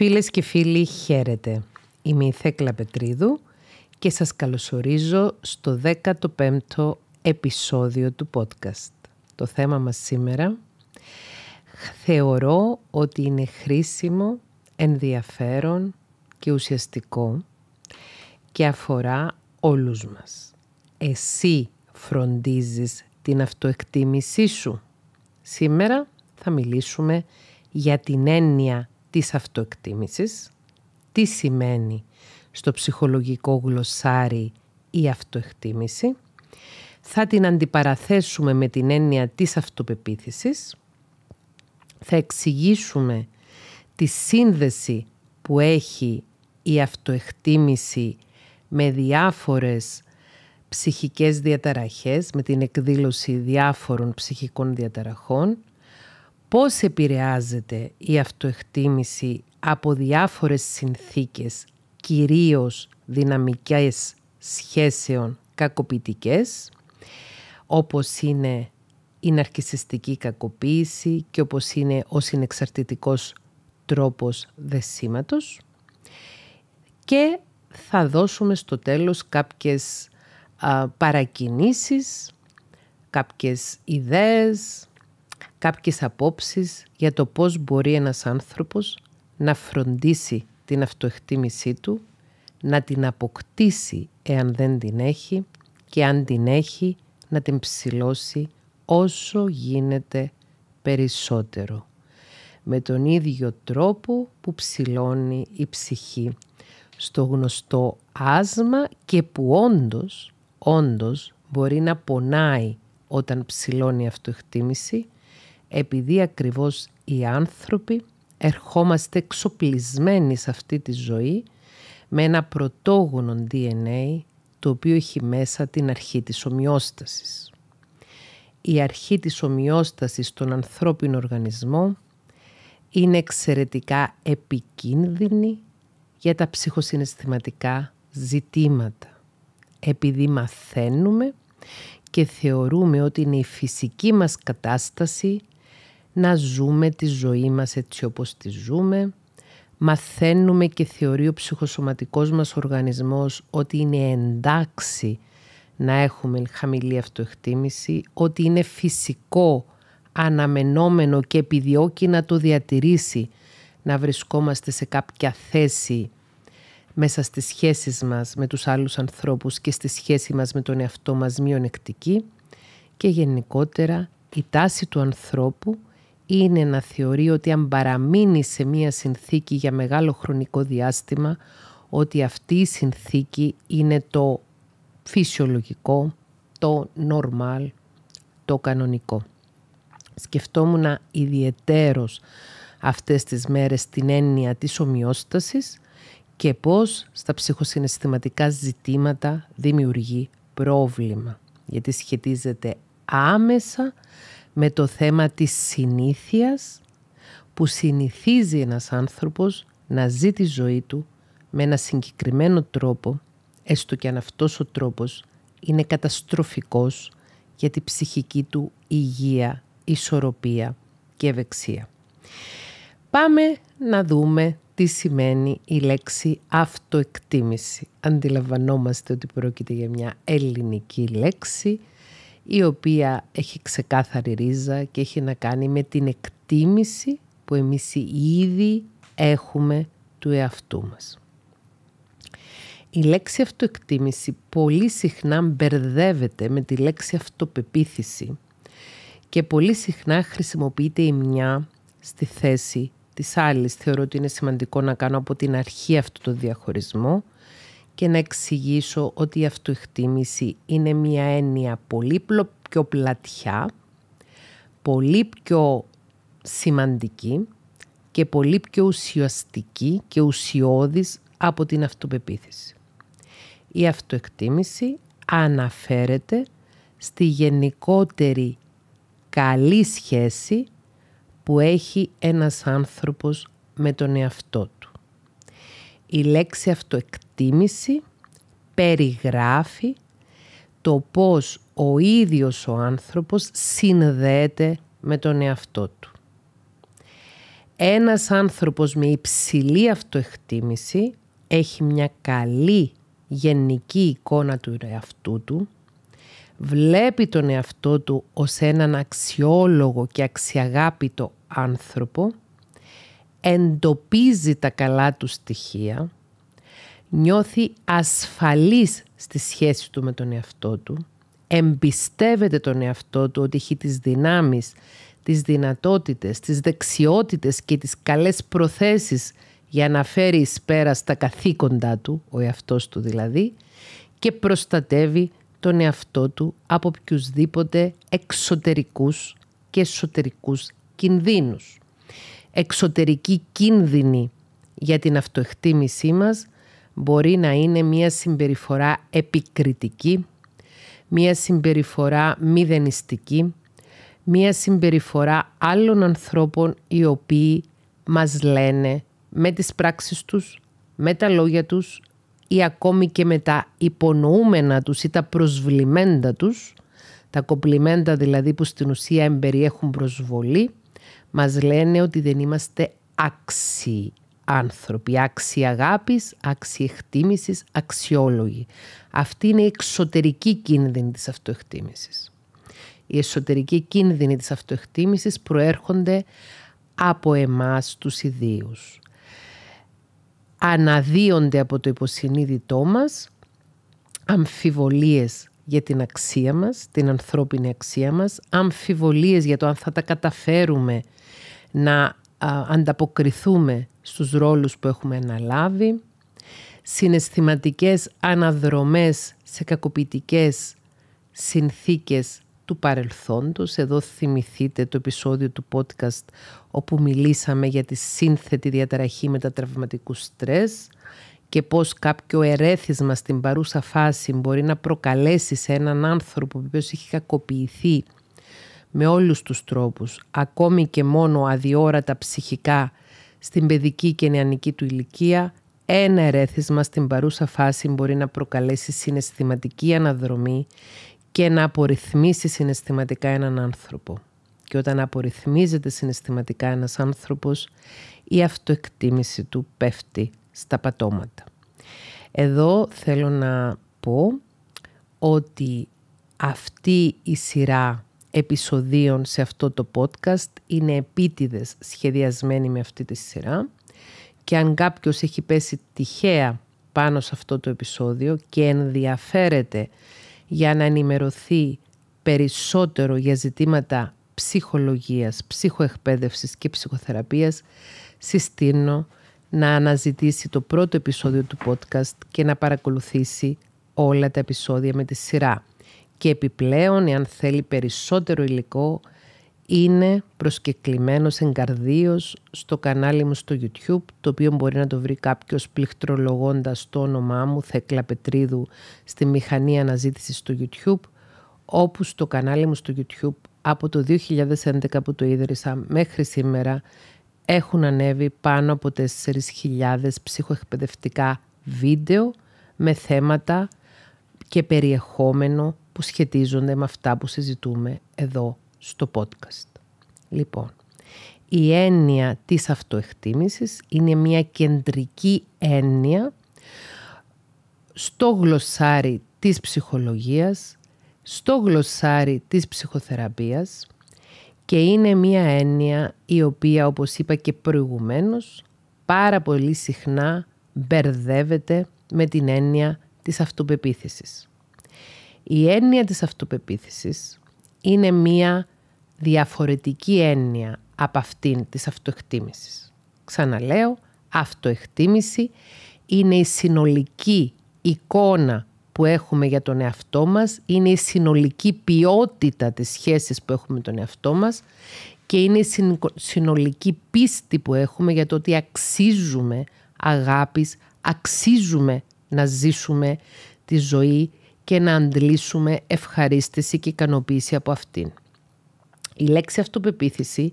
Φίλες και φίλοι, χαίρετε. Είμαι η Θέκλα Πετρίδου και σας καλωσορίζω στο 15ο επεισόδιο του podcast. Το θέμα μας σήμερα θεωρώ ότι είναι χρήσιμο, ενδιαφέρον και ουσιαστικό και αφορά όλους μας. Εσύ φροντίζεις την αυτοεκτίμησή σου. Σήμερα θα μιλήσουμε για την έννοια της αυτοεκτίμησης, τι σημαίνει στο ψυχολογικό γλωσσάρι η αυτοεκτίμηση, θα την αντιπαραθέσουμε με την έννοια της αυτοπεποίθησης, θα εξηγήσουμε τη σύνδεση που έχει η αυτοεκτίμηση με διάφορες ψυχικές διαταραχές, με την εκδήλωση διάφορων ψυχικών διαταραχών πώς επηρεάζεται η αυτοεκτίμηση από διάφορες συνθήκες, κυρίως δυναμικές σχέσεων κακοποιητικές, όπως είναι η ναρκισιστική κακοποίηση και όπως είναι ο συνεξαρτητικός τρόπος δεσίματος και θα δώσουμε στο τέλος κάποιες α, παρακινήσεις, κάποιες ιδέες, κάποιες απόψεις για το πώς μπορεί ένας άνθρωπος να φροντίσει την αυτοεκτίμησή του, να την αποκτήσει εάν δεν την έχει και αν την έχει να την ψηλώσει όσο γίνεται περισσότερο. Με τον ίδιο τρόπο που ψηλώνει η ψυχή στο γνωστό άσμα και που όντως, όντως μπορεί να πονάει όταν ψηλώνει η αυτοεκτίμηση, επειδή ακριβώς οι άνθρωποι ερχόμαστε εξοπλισμένοι σε αυτή τη ζωή με ένα πρωτόγονο DNA το οποίο έχει μέσα την αρχή της ομοιόστασης. Η αρχή της ομοιόστασης στον ανθρώπινο οργανισμό είναι εξαιρετικά επικίνδυνη για τα ψυχοσυναισθηματικά ζητήματα. Επειδή μαθαίνουμε και θεωρούμε ότι είναι η φυσική μας κατάσταση να ζούμε τη ζωή μας έτσι όπως τη ζούμε. Μαθαίνουμε και θεωρεί ο ψυχοσωματικός μας οργανισμός ότι είναι εντάξει να έχουμε χαμηλή αυτοεκτίμηση, ότι είναι φυσικό, αναμενόμενο και επιδιώκει να το διατηρήσει, να βρισκόμαστε σε κάποια θέση μέσα στις σχέσεις μας με τους άλλους ανθρώπους και στη σχέση μας με τον εαυτό μας μειονεκτική και γενικότερα η τάση του ανθρώπου είναι να θεωρεί ότι αν παραμείνει σε μία συνθήκη για μεγάλο χρονικό διάστημα, ότι αυτή η συνθήκη είναι το φυσιολογικό, το normal, το κανονικό. Σκεφτόμουν ιδιαιτέρως αυτές τις μέρες την έννοια της ομοιόστασης και πώς στα ψυχοσυναισθηματικά ζητήματα δημιουργεί πρόβλημα. Γιατί σχετίζεται άμεσα με το θέμα της συνήθειας που συνηθίζει ένας άνθρωπος να ζει τη ζωή του με ένα συγκεκριμένο τρόπο, έστω και αν αυτός ο τρόπος είναι καταστροφικός για τη ψυχική του υγεία, ισορροπία και ευεξία. Πάμε να δούμε τι σημαίνει η λέξη αυτοεκτίμηση. Αντιλαμβανόμαστε ότι πρόκειται για μια ελληνική λέξη η οποία έχει ξεκάθαρη ρίζα και έχει να κάνει με την εκτίμηση που εμείς ήδη έχουμε του εαυτού μας. Η λέξη αυτοεκτίμηση πολύ συχνά μπερδεύεται με τη λέξη αυτοπεποίθηση και πολύ συχνά χρησιμοποιείται η μια στη θέση της άλλης. Θεωρώ ότι είναι σημαντικό να κάνω από την αρχή αυτό το διαχωρισμό και να εξηγήσω ότι η αυτοεκτίμηση είναι μια έννοια πολύ πιο πλατιά, πολύ πιο σημαντική και πολύ πιο ουσιαστική και ουσιώδης από την αυτοπεποίθηση. Η αυτοεκτίμηση αναφέρεται στη γενικότερη καλή σχέση που έχει ένας άνθρωπος με τον εαυτό του. Η λέξη αυτοεκτίμηση περιγράφει το πώς ο ίδιος ο άνθρωπος συνδέεται με τον εαυτό του. Ένας άνθρωπος με υψηλή αυτοεκτίμηση έχει μια καλή γενική εικόνα του εαυτού του, βλέπει τον εαυτό του ως έναν αξιόλογο και αξιαγάπητο άνθρωπο εντοπίζει τα καλά του στοιχεία, νιώθει ασφαλής στη σχέση του με τον εαυτό του, εμπιστεύεται τον εαυτό του ότι έχει τις δυνάμεις, τις δυνατότητες, τις δεξιότητες και τις καλές προθέσεις για να φέρει εις πέρα στα καθήκοντά του, ο εαυτός του δηλαδή, και προστατεύει τον εαυτό του από οποιουσδήποτε εξωτερικούς και εσωτερικούς κινδύνους. Εξωτερική κίνδυνη για την αυτοεκτίμησή μας μπορεί να είναι μια συμπεριφορά επικριτική, μια συμπεριφορά μηδενιστική, μια συμπεριφορά άλλων ανθρώπων οι οποίοι μας λένε με τις πράξεις τους, με τα λόγια τους ή ακόμη και με τα υπονοούμενα τους ή τα προσβλημέντα τους, τα κοπλιμέντα δηλαδή που στην ουσία εμπεριέχουν προσβολή, μας λένε ότι δεν είμαστε άξιοι άνθρωποι, άξιοι αγάπης, άξιοι εκτίμησης, αξιόλογοι. Αυτή είναι η εξωτερική κίνδυνη της αυτοεκτίμησης. Οι εσωτερικοί κίνδυνοι της αυτοεκτίμησης προέρχονται από εμάς τους ιδίους. Αναδύονται από το υποσυνείδητό μας αμφιβολίες για την αξία μας, την ανθρώπινη αξία μας, αμφιβολίες για το αν θα τα καταφέρουμε να ανταποκριθούμε στους ρόλους που έχουμε αναλάβει, συναισθηματικές αναδρομές σε κακοποιητικές συνθήκες του παρελθόντος. Εδώ θυμηθείτε το επεισόδιο του podcast όπου μιλήσαμε για τη σύνθετη διαταραχή μετατραυματικού στρες και πώς κάποιο ερέθισμα στην παρούσα φάση μπορεί να προκαλέσει σε έναν άνθρωπο που έχει κακοποιηθεί με όλους τους τρόπους, ακόμη και μόνο αδιόρατα ψυχικά, στην παιδική και νεανική του ηλικία, ένα ερέθισμα στην παρούσα φάση μπορεί να προκαλέσει συναισθηματική αναδρομή και να απορριθμίσει συναισθηματικά έναν άνθρωπο. Και όταν απορριθμίζεται συναισθηματικά ένας άνθρωπος, η αυτοεκτίμηση του πέφτει στα πατώματα. Εδώ θέλω να πω ότι αυτή η σειρά επεισοδίων σε αυτό το podcast είναι επίτηδες σχεδιασμένοι με αυτή τη σειρά και αν κάποιος έχει πέσει τυχαία πάνω σε αυτό το επεισόδιο και ενδιαφέρεται για να ενημερωθεί περισσότερο για ζητήματα ψυχολογίας, ψυχοεκπαίδευσης και ψυχοθεραπείας, συστήνω να αναζητήσει το πρώτο επεισόδιο του podcast και να παρακολουθήσει όλα τα επεισόδια με τη σειρά και επιπλέον εάν θέλει περισσότερο υλικό είναι προσκεκλημένος εγκαρδίως στο κανάλι μου στο YouTube το οποίο μπορεί να το βρει κάποιος πληκτρολογώντας το όνομά μου Θέκλα Πετρίδου στη μηχανή αναζήτησης στο YouTube όπου στο κανάλι μου στο YouTube από το 2011 που το ίδρυσα μέχρι σήμερα έχουν ανέβει πάνω από 4.000 ψυχοεκπαιδευτικά βίντεο με θέματα και περιεχόμενο που σχετίζονται με αυτά που συζητούμε εδώ στο podcast. Λοιπόν, η έννοια της αυτοεκτίμησης είναι μια κεντρική έννοια στο γλωσσάρι της ψυχολογίας, στο γλωσσάρι της ψυχοθεραπείας και είναι μια έννοια η οποία όπως είπα και προηγουμένως πάρα πολύ συχνά μπερδεύεται με την έννοια της αυτοπεποίθησης. Η έννοια της αυτοπεποίθησης είναι μία διαφορετική έννοια από αυτήν της αυτοεκτίμησης. Ξαναλέω, αυτοεκτίμηση είναι η συνολική εικόνα που έχουμε για τον εαυτό μας, είναι η συνολική ποιότητα της σχέσης που έχουμε με τον εαυτό μας και είναι η συνολική πίστη που έχουμε για το ότι αξίζουμε αγάπης, αξίζουμε να ζήσουμε τη ζωή και να αντλήσουμε ευχαρίστηση και ικανοποίηση από αυτήν. Η λέξη αυτοπεποίθηση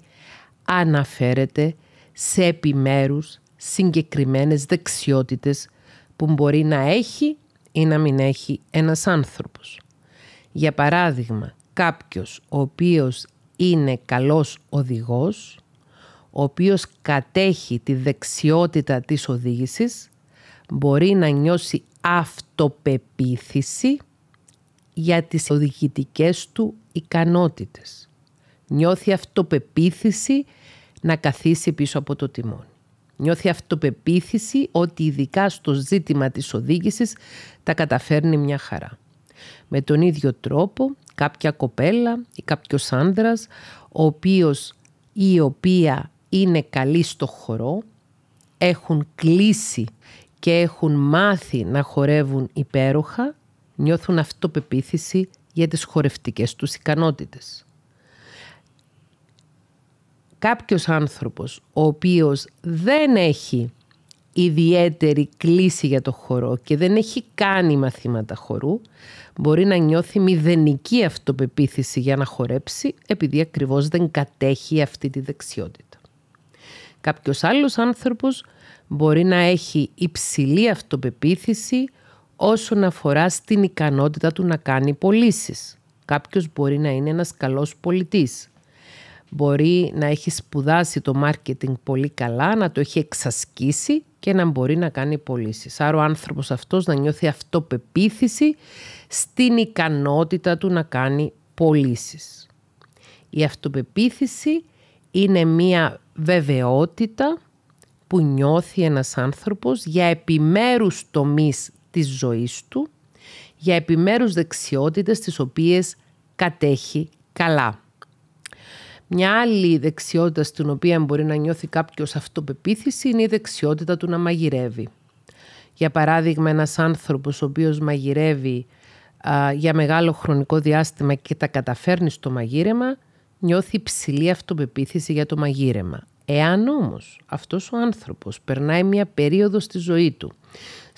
αναφέρεται σε επιμέρους συγκεκριμένες δεξιότητες που μπορεί να έχει ή να μην έχει ένας άνθρωπος. Για παράδειγμα, κάποιος ο οποίος είναι καλός οδηγός, ο οποίος κατέχει τη δεξιότητα της οδήγησης, μπορεί να νιώσει αυτοπεποίθηση για τις οδηγητικές του ικανότητες. Νιώθει αυτοπεποίθηση να καθίσει πίσω από το τιμόνι. Νιώθει αυτοπεποίθηση ότι ειδικά στο ζήτημα της οδήγησης τα καταφέρνει μια χαρά. Με τον ίδιο τρόπο κάποια κοπέλα ή κάποιος άνδρας ο οποίος ή η οποία είναι καλή στο χορό έχουν κλείσει και έχουν μάθει να χορεύουν υπέροχα Νιώθουν αυτοπεποίθηση για τις χορευτικές τους ικανότητες. Κάποιος άνθρωπος ο οποίος δεν έχει ιδιαίτερη κλίση για το χορό και δεν έχει κάνει μαθήματα χορού, μπορεί να νιώθει μηδενική αυτοπεποίθηση για να χορέψει, επειδή ακριβώς δεν κατέχει αυτή τη δεξιότητα. Κάποιος άλλος άνθρωπος μπορεί να έχει υψηλή αυτοπεποίθηση όσον αφορά στην ικανότητα του να κάνει πωλήσεις. Κάποιος μπορεί να είναι ένας καλός πολιτής. Μπορεί να έχει σπουδάσει το μάρκετινγκ πολύ καλά, να το έχει εξασκήσει και να μπορεί να κάνει πωλήσεις. Άρα ο άνθρωπος αυτός να νιώθει αυτοπεποίθηση στην ικανότητα του να κάνει πωλήσεις. Η αυτοπεποίθηση είναι μία βεβαιότητα που νιώθει ένας άνθρωπος για επιμέρους τομείς της ζωής του για επιμέρους δεξιότητες τις οποίες κατέχει καλά. Μια άλλη δεξιότητα στην οποία μπορεί να νιώθει κάποιος αυτοπεποίθηση είναι η δεξιότητα του να μαγειρεύει. Για παράδειγμα, ένας άνθρωπος ο οποίος μαγειρεύει για μεγάλο χρονικό διάστημα και τα καταφέρνει στο μαγείρεμα, νιώθει υψηλή αυτοπεποίθηση για το μαγείρεμα. Εάν όμως αυτός ο άνθρωπος περνάει μια περίοδο στη ζωή του,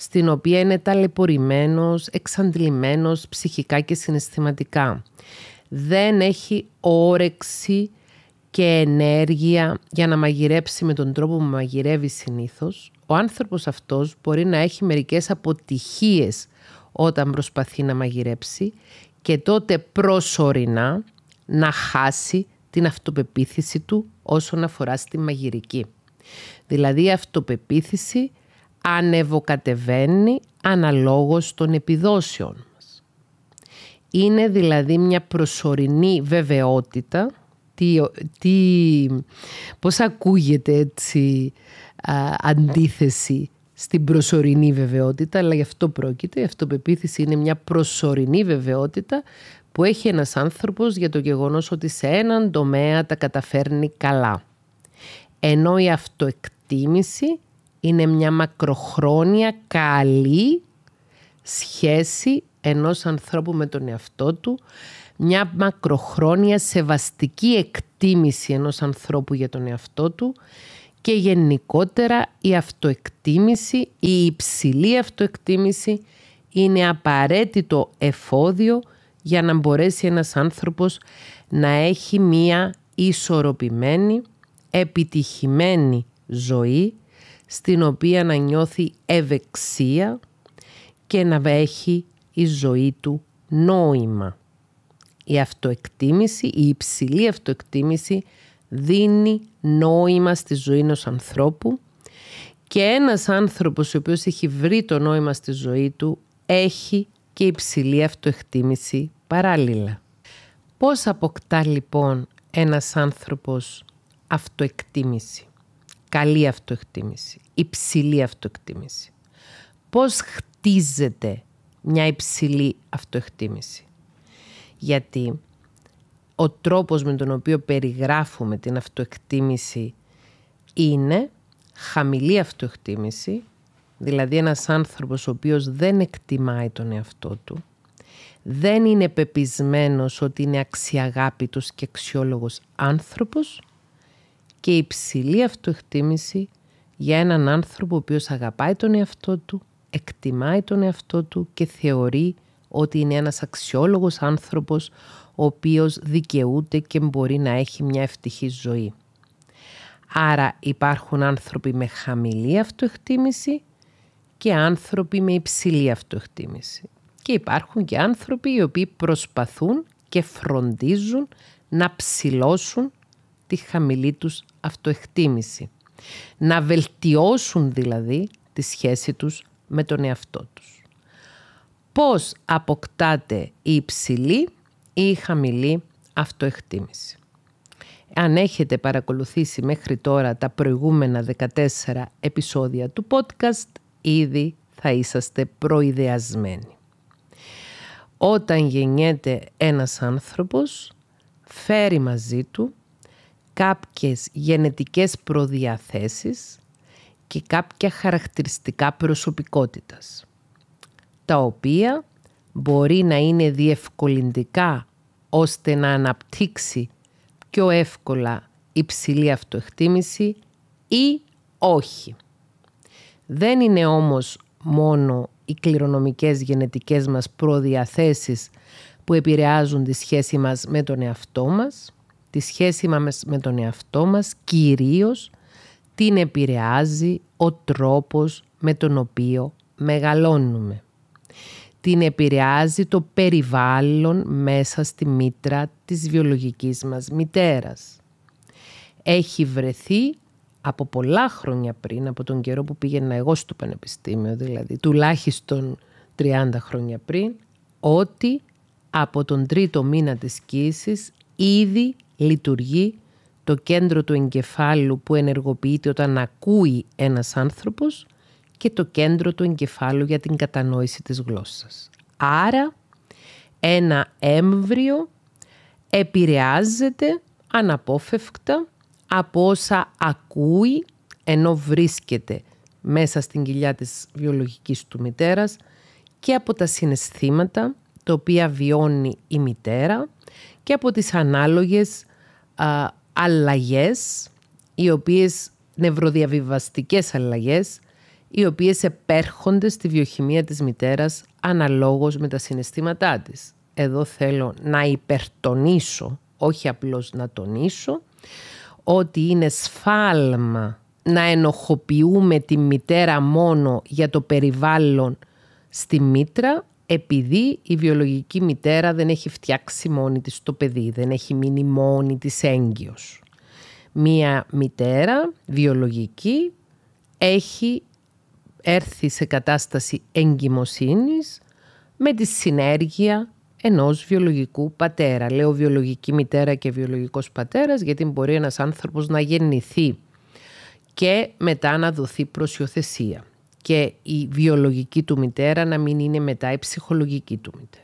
στην οποία είναι ταλαιπωρημένος, εξαντλημένος ψυχικά και συναισθηματικά. Δεν έχει όρεξη και ενέργεια για να μαγειρέψει με τον τρόπο που μαγειρεύει συνήθως. Ο άνθρωπος αυτός μπορεί να έχει μερικές αποτυχίες όταν προσπαθεί να μαγειρέψει και τότε προσωρινά να χάσει την αυτοπεποίθηση του όσον αφορά στη μαγειρική. Δηλαδή η αυτοπεποίθηση ανεβοκατεβαίνει αναλόγως των επιδόσεων μας. Είναι δηλαδή μια προσωρινή βεβαιότητα, τι, πώς ακούγεται έτσι α, αντίθεση στην προσωρινή βεβαιότητα, αλλά γι' αυτό πρόκειται, η αυτοπεποίθηση είναι μια προσωρινή βεβαιότητα που έχει ένας άνθρωπος για το γεγονός ότι σε έναν τομέα τα καταφέρνει καλά. Ενώ η αυτοεκτίμηση είναι μια μακροχρόνια καλή σχέση ενός ανθρώπου με τον εαυτό του, μια μακροχρόνια σεβαστική εκτίμηση ενός ανθρώπου για τον εαυτό του και γενικότερα η αυτοεκτίμηση, η υψηλή αυτοεκτίμηση είναι απαραίτητο εφόδιο για να μπορέσει ένας άνθρωπος να έχει μία ισορροπημένη, επιτυχημένη ζωή στην οποία να νιώθει ευεξία και να έχει η ζωή του νόημα. Η αυτοεκτίμηση, η υψηλή αυτοεκτίμηση δίνει νόημα στη ζωή ενός ανθρώπου και ένας άνθρωπος ο οποίος έχει βρει το νόημα στη ζωή του έχει και υψηλή αυτοεκτίμηση παράλληλα. Πώς αποκτά λοιπόν ένας άνθρωπος αυτοεκτίμηση καλή αυτοεκτίμηση, υψηλή αυτοεκτίμηση. Πώς χτίζεται μια υψηλή αυτοεκτίμηση. Γιατί ο τρόπος με τον οποίο περιγράφουμε την αυτοεκτίμηση είναι χαμηλή αυτοεκτίμηση, δηλαδή ένας άνθρωπος ο οποίος δεν εκτιμάει τον εαυτό του, δεν είναι πεπισμένος ότι είναι αξιαγάπητος και αξιόλογος άνθρωπος και υψηλή αυτοεκτίμηση για έναν άνθρωπο ο οποίος αγαπάει τον εαυτό του, εκτιμάει τον εαυτό του και θεωρεί ότι είναι ένας αξιόλογος άνθρωπος ο οποίος δικαιούται και μπορεί να έχει μια ευτυχή ζωή. Άρα υπάρχουν άνθρωποι με χαμηλή αυτοεκτίμηση και άνθρωποι με υψηλή αυτοεκτίμηση. Και υπάρχουν και άνθρωποι οι οποίοι προσπαθούν και φροντίζουν να ψηλώσουν τη χαμηλή τους αυτοεκτίμηση. Να βελτιώσουν δηλαδή τη σχέση τους με τον εαυτό τους. Πώς αποκτάτε η υψηλή ή η χαμηλή αυτοεκτίμηση. Αν έχετε παρακολουθήσει μέχρι τώρα τα προηγούμενα 14 επεισόδια του podcast, ήδη θα είσαστε προειδεασμένοι. Όταν γεννιέται ένας άνθρωπος, φέρει μαζί του κάποιες γενετικές προδιαθέσεις και κάποια χαρακτηριστικά προσωπικότητας, τα οποία μπορεί να είναι διευκολυντικά ώστε να αναπτύξει πιο εύκολα υψηλή αυτοεκτίμηση ή όχι. Δεν είναι όμως μόνο οι κληρονομικές γενετικές μας προδιαθέσεις που επηρεάζουν τη σχέση μας με τον εαυτό μας, τη σχέση μας με τον εαυτό μας κυρίως την επηρεάζει ο τρόπος με τον οποίο μεγαλώνουμε. Την επηρεάζει το περιβάλλον μέσα στη μήτρα της βιολογικής μας μητέρας. Έχει βρεθεί από πολλά χρόνια πριν, από τον καιρό που πήγαινα εγώ στο πανεπιστήμιο, δηλαδή τουλάχιστον 30 χρόνια πριν, ότι από τον τρίτο μήνα της κοίησης ήδη λειτουργεί το κέντρο του εγκεφάλου που ενεργοποιείται όταν ακούει ένας άνθρωπος και το κέντρο του εγκεφάλου για την κατανόηση της γλώσσας. Άρα ένα έμβριο επηρεάζεται αναπόφευκτα από όσα ακούει ενώ βρίσκεται μέσα στην κοιλιά της βιολογικής του μητέρας και από τα συναισθήματα τα οποία βιώνει η μητέρα και από τις ανάλογες αλλαγές, οι οποίες νευροδιαβιβαστικές αλλαγές, οι οποίες επέρχονται στη βιοχημία της μητέρας αναλόγως με τα συναισθήματά της. Εδώ θέλω να υπερτονίσω, όχι απλώς να τονίσω, ότι είναι σφάλμα να ενοχοποιούμε τη μητέρα μόνο για το περιβάλλον στη μήτρα, επειδή η βιολογική μητέρα δεν έχει φτιάξει μόνη της το παιδί, δεν έχει μείνει μόνη της έγκυος. Μία μητέρα βιολογική έχει έρθει σε κατάσταση εγκυμοσύνης με τη συνέργεια ενός βιολογικού πατέρα. Λέω βιολογική μητέρα και βιολογικός πατέρας γιατί μπορεί ένας άνθρωπος να γεννηθεί και μετά να δοθεί προσιοθεσία και η βιολογική του μητέρα να μην είναι μετά η ψυχολογική του μητέρα.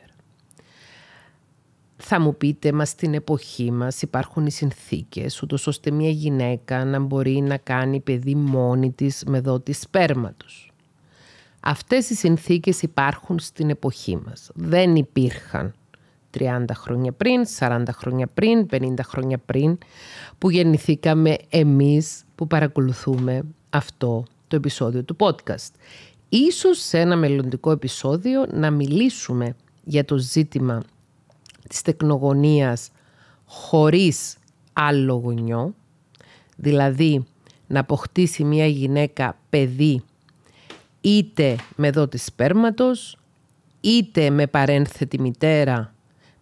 Θα μου πείτε, μα στην εποχή μας υπάρχουν οι συνθήκες, ούτως ώστε μια γυναίκα να μπορεί να κάνει παιδί μόνη της με δότη σπέρματος. Αυτές οι συνθήκες υπάρχουν στην εποχή μας. Δεν υπήρχαν 30 χρόνια πριν, 40 χρόνια πριν, 50 χρόνια πριν, που γεννηθήκαμε εμείς που παρακολουθούμε αυτό το επεισόδιο του podcast. Ίσως σε ένα μελλοντικό επεισόδιο να μιλήσουμε για το ζήτημα της τεκνογωνίας χωρίς άλλο γονιό, δηλαδή να αποκτήσει μια γυναίκα παιδί είτε με δότη σπέρματος, είτε με παρένθετη μητέρα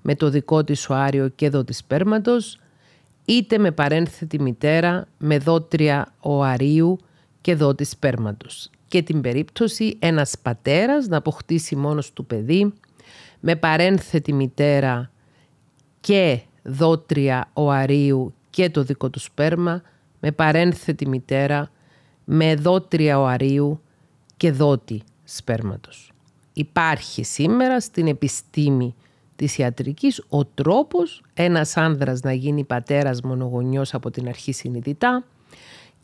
με το δικό της οάριο και δότη σπέρματος, είτε με παρένθετη μητέρα με δότρια οαρίου και δότη σπέρματος. Και την περίπτωση ένας πατέρας να αποκτήσει μόνος του παιδί με παρένθετη μητέρα και δότρια οαρίου και το δικό του σπέρμα, με παρένθετη μητέρα, με δότρια οαρίου και δότη σπέρματος. Υπάρχει σήμερα στην επιστήμη της ιατρικής ο τρόπος ένας άνδρας να γίνει πατέρας μονογονιός από την αρχή συνειδητά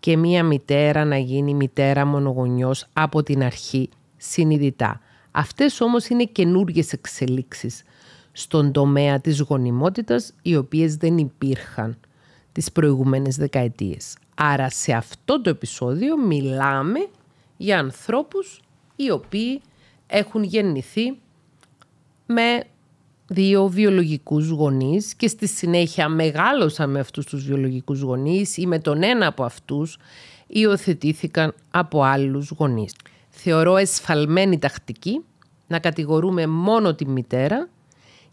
και μία μητέρα να γίνει μητέρα μονογονιός από την αρχή συνειδητά. Αυτές όμως είναι καινούριε εξελίξεις στον τομέα της γονιμότητας οι οποίες δεν υπήρχαν τις προηγούμενες δεκαετίες. Άρα σε αυτό το επεισόδιο μιλάμε για ανθρώπους οι οποίοι έχουν γεννηθεί με δύο βιολογικούς γονείς και στη συνέχεια μεγάλωσα με αυτούς τους βιολογικούς γονείς ή με τον ένα από αυτούς υιοθετήθηκαν από άλλους γονείς. Θεωρώ εσφαλμένη τακτική να κατηγορούμε μόνο τη μητέρα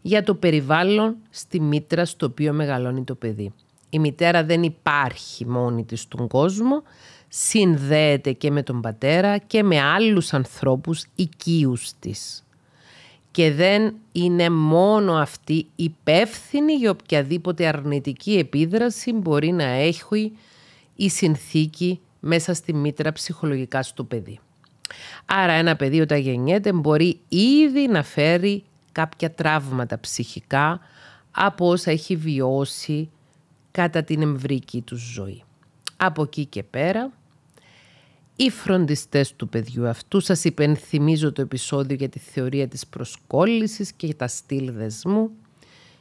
για το περιβάλλον στη μήτρα στο οποίο μεγαλώνει το παιδί. Η μητέρα δεν υπάρχει μόνη της στον κόσμο, συνδέεται και με τον πατέρα και με άλλους ανθρώπους οικείους της και δεν είναι μόνο αυτή υπεύθυνη για οποιαδήποτε αρνητική επίδραση μπορεί να έχει η συνθήκη μέσα στη μήτρα ψυχολογικά στο παιδί. Άρα ένα παιδί όταν γεννιέται μπορεί ήδη να φέρει κάποια τραύματα ψυχικά από όσα έχει βιώσει κατά την εμβρική του ζωή. Από εκεί και πέρα οι φροντιστές του παιδιού αυτού. σας υπενθυμίζω το επεισόδιο για τη θεωρία της προσκόλλησης και τα στυλ δεσμού.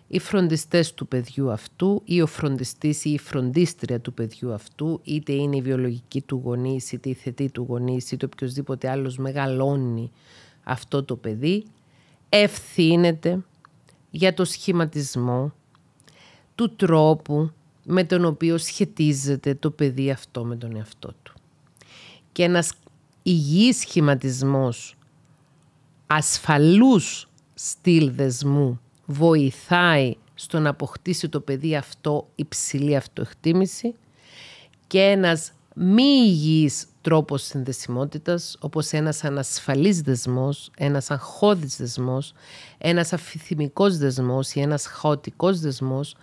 Οι φροντιστές του παιδιού αυτού ή ο φροντιστής ή η φροντίστρια του παιδιού φροντιστή η βιολογική του γονείς, είτε η θετή του γονείς, είτε του γονη ειτε άλλος γονη ειτε οποιοδηποτε αλλο μεγαλωνει αυτο το παιδί, ευθύνεται για το σχηματισμό του τρόπου με τον οποίο σχετίζεται το παιδί αυτό με τον εαυτό του και ένας υγιής σχηματισμός ασφαλούς στυλ δεσμού βοηθάει στο να αποκτήσει το παιδί αυτό υψηλή αυτοεκτίμηση και ένας μη υγιής τρόπος συνδεσιμότητας, όπως ένας ανασφαλής δεσμός, ένας αγχώδης δεσμός, ένας αφιθυμικός δεσμός ή ένας χαοτικός δεσμός,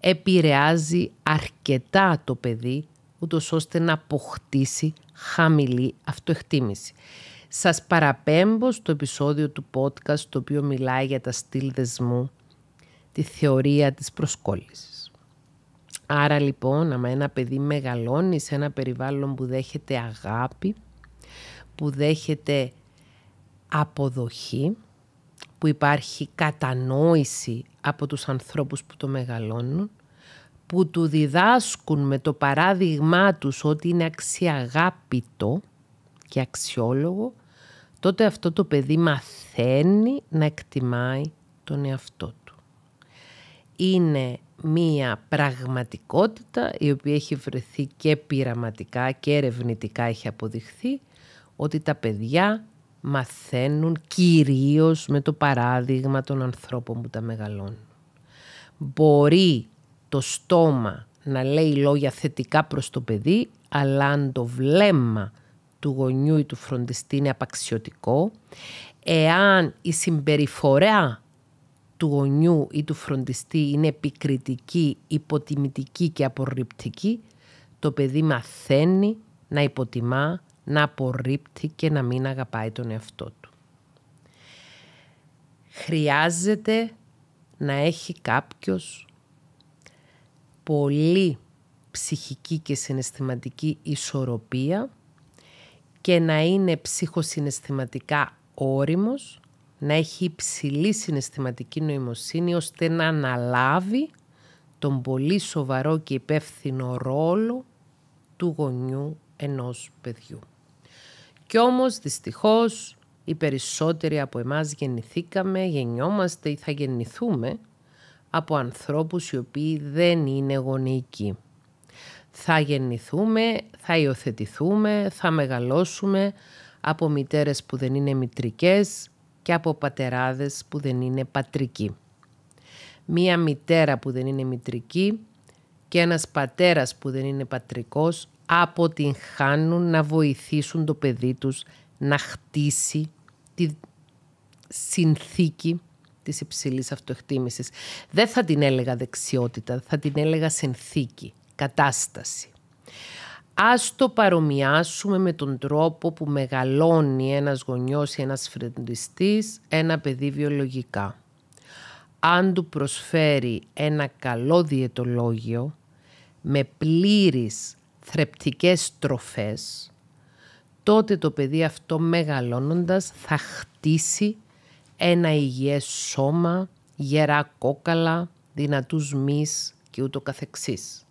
επηρεάζει αρκετά το παιδί ούτως ώστε να αποκτήσει χαμηλή αυτοεκτίμηση. Σας παραπέμπω στο επεισόδιο του podcast το οποίο μιλάει για τα στυλ δεσμού, τη θεωρία της προσκόλλησης. Άρα λοιπόν, άμα ένα παιδί μεγαλώνει σε ένα περιβάλλον που δέχεται αγάπη, που δέχεται αποδοχή, που υπάρχει κατανόηση από τους ανθρώπους που το μεγαλώνουν, που του διδάσκουν με το παράδειγμά τους ότι είναι αξιαγάπητο και αξιόλογο, τότε αυτό το παιδί μαθαίνει να εκτιμάει τον εαυτό του. Είναι μία πραγματικότητα η οποία έχει βρεθεί και πειραματικά και ερευνητικά έχει αποδειχθεί ότι τα παιδιά μαθαίνουν κυρίως με το παράδειγμα των ανθρώπων που τα μεγαλώνουν. Μπορεί το στόμα να λέει λόγια θετικά προς το παιδί, αλλά αν το βλέμμα του γονιού ή του φροντιστή είναι απαξιωτικό, εάν η συμπεριφορά του γονιού ή του φροντιστή είναι επικριτική, υποτιμητική και απορριπτική, το παιδί μαθαίνει να υποτιμά, να απορρίπτει και να μην αγαπάει τον εαυτό του. Χρειάζεται να έχει κάποιος πολύ ψυχική και συναισθηματική ισορροπία και να είναι ψυχοσυναισθηματικά όριμος, να έχει υψηλή συναισθηματική νοημοσύνη ώστε να αναλάβει τον πολύ σοβαρό και υπεύθυνο ρόλο του γονιού ενός παιδιού. Κι όμως δυστυχώς οι περισσότεροι από εμάς γεννηθήκαμε, γεννιόμαστε ή θα γεννηθούμε από ανθρώπους οι οποίοι δεν είναι γονίκοι. Θα γεννηθούμε, θα υιοθετηθούμε, θα μεγαλώσουμε από μητέρες που δεν είναι μητρικές και από πατεράδες που δεν είναι πατρικοί. Μία μητέρα που δεν είναι μητρική και ένας πατέρας που δεν είναι πατρικός αποτυγχάνουν να βοηθήσουν το παιδί τους να χτίσει τη συνθήκη Της υψηλής αυτοεκτίμησης. Δεν θα την έλεγα δεξιότητα, θα την έλεγα συνθήκη, κατάσταση. Ας το παρομοιάσουμε με τον τρόπο που μεγαλώνει ένας γονιός ή ένας φροντιστής ένα παιδί βιολογικά. Αν του προσφέρει ένα καλό διαιτολόγιο με πλήρεις θρεπτικές τροφές, τότε το παιδί αυτό μεγαλώνοντας θα χτίσει ένα υγιές σώμα, γερά κόκαλα, δυνατούς μυς και ούτω καθεξής.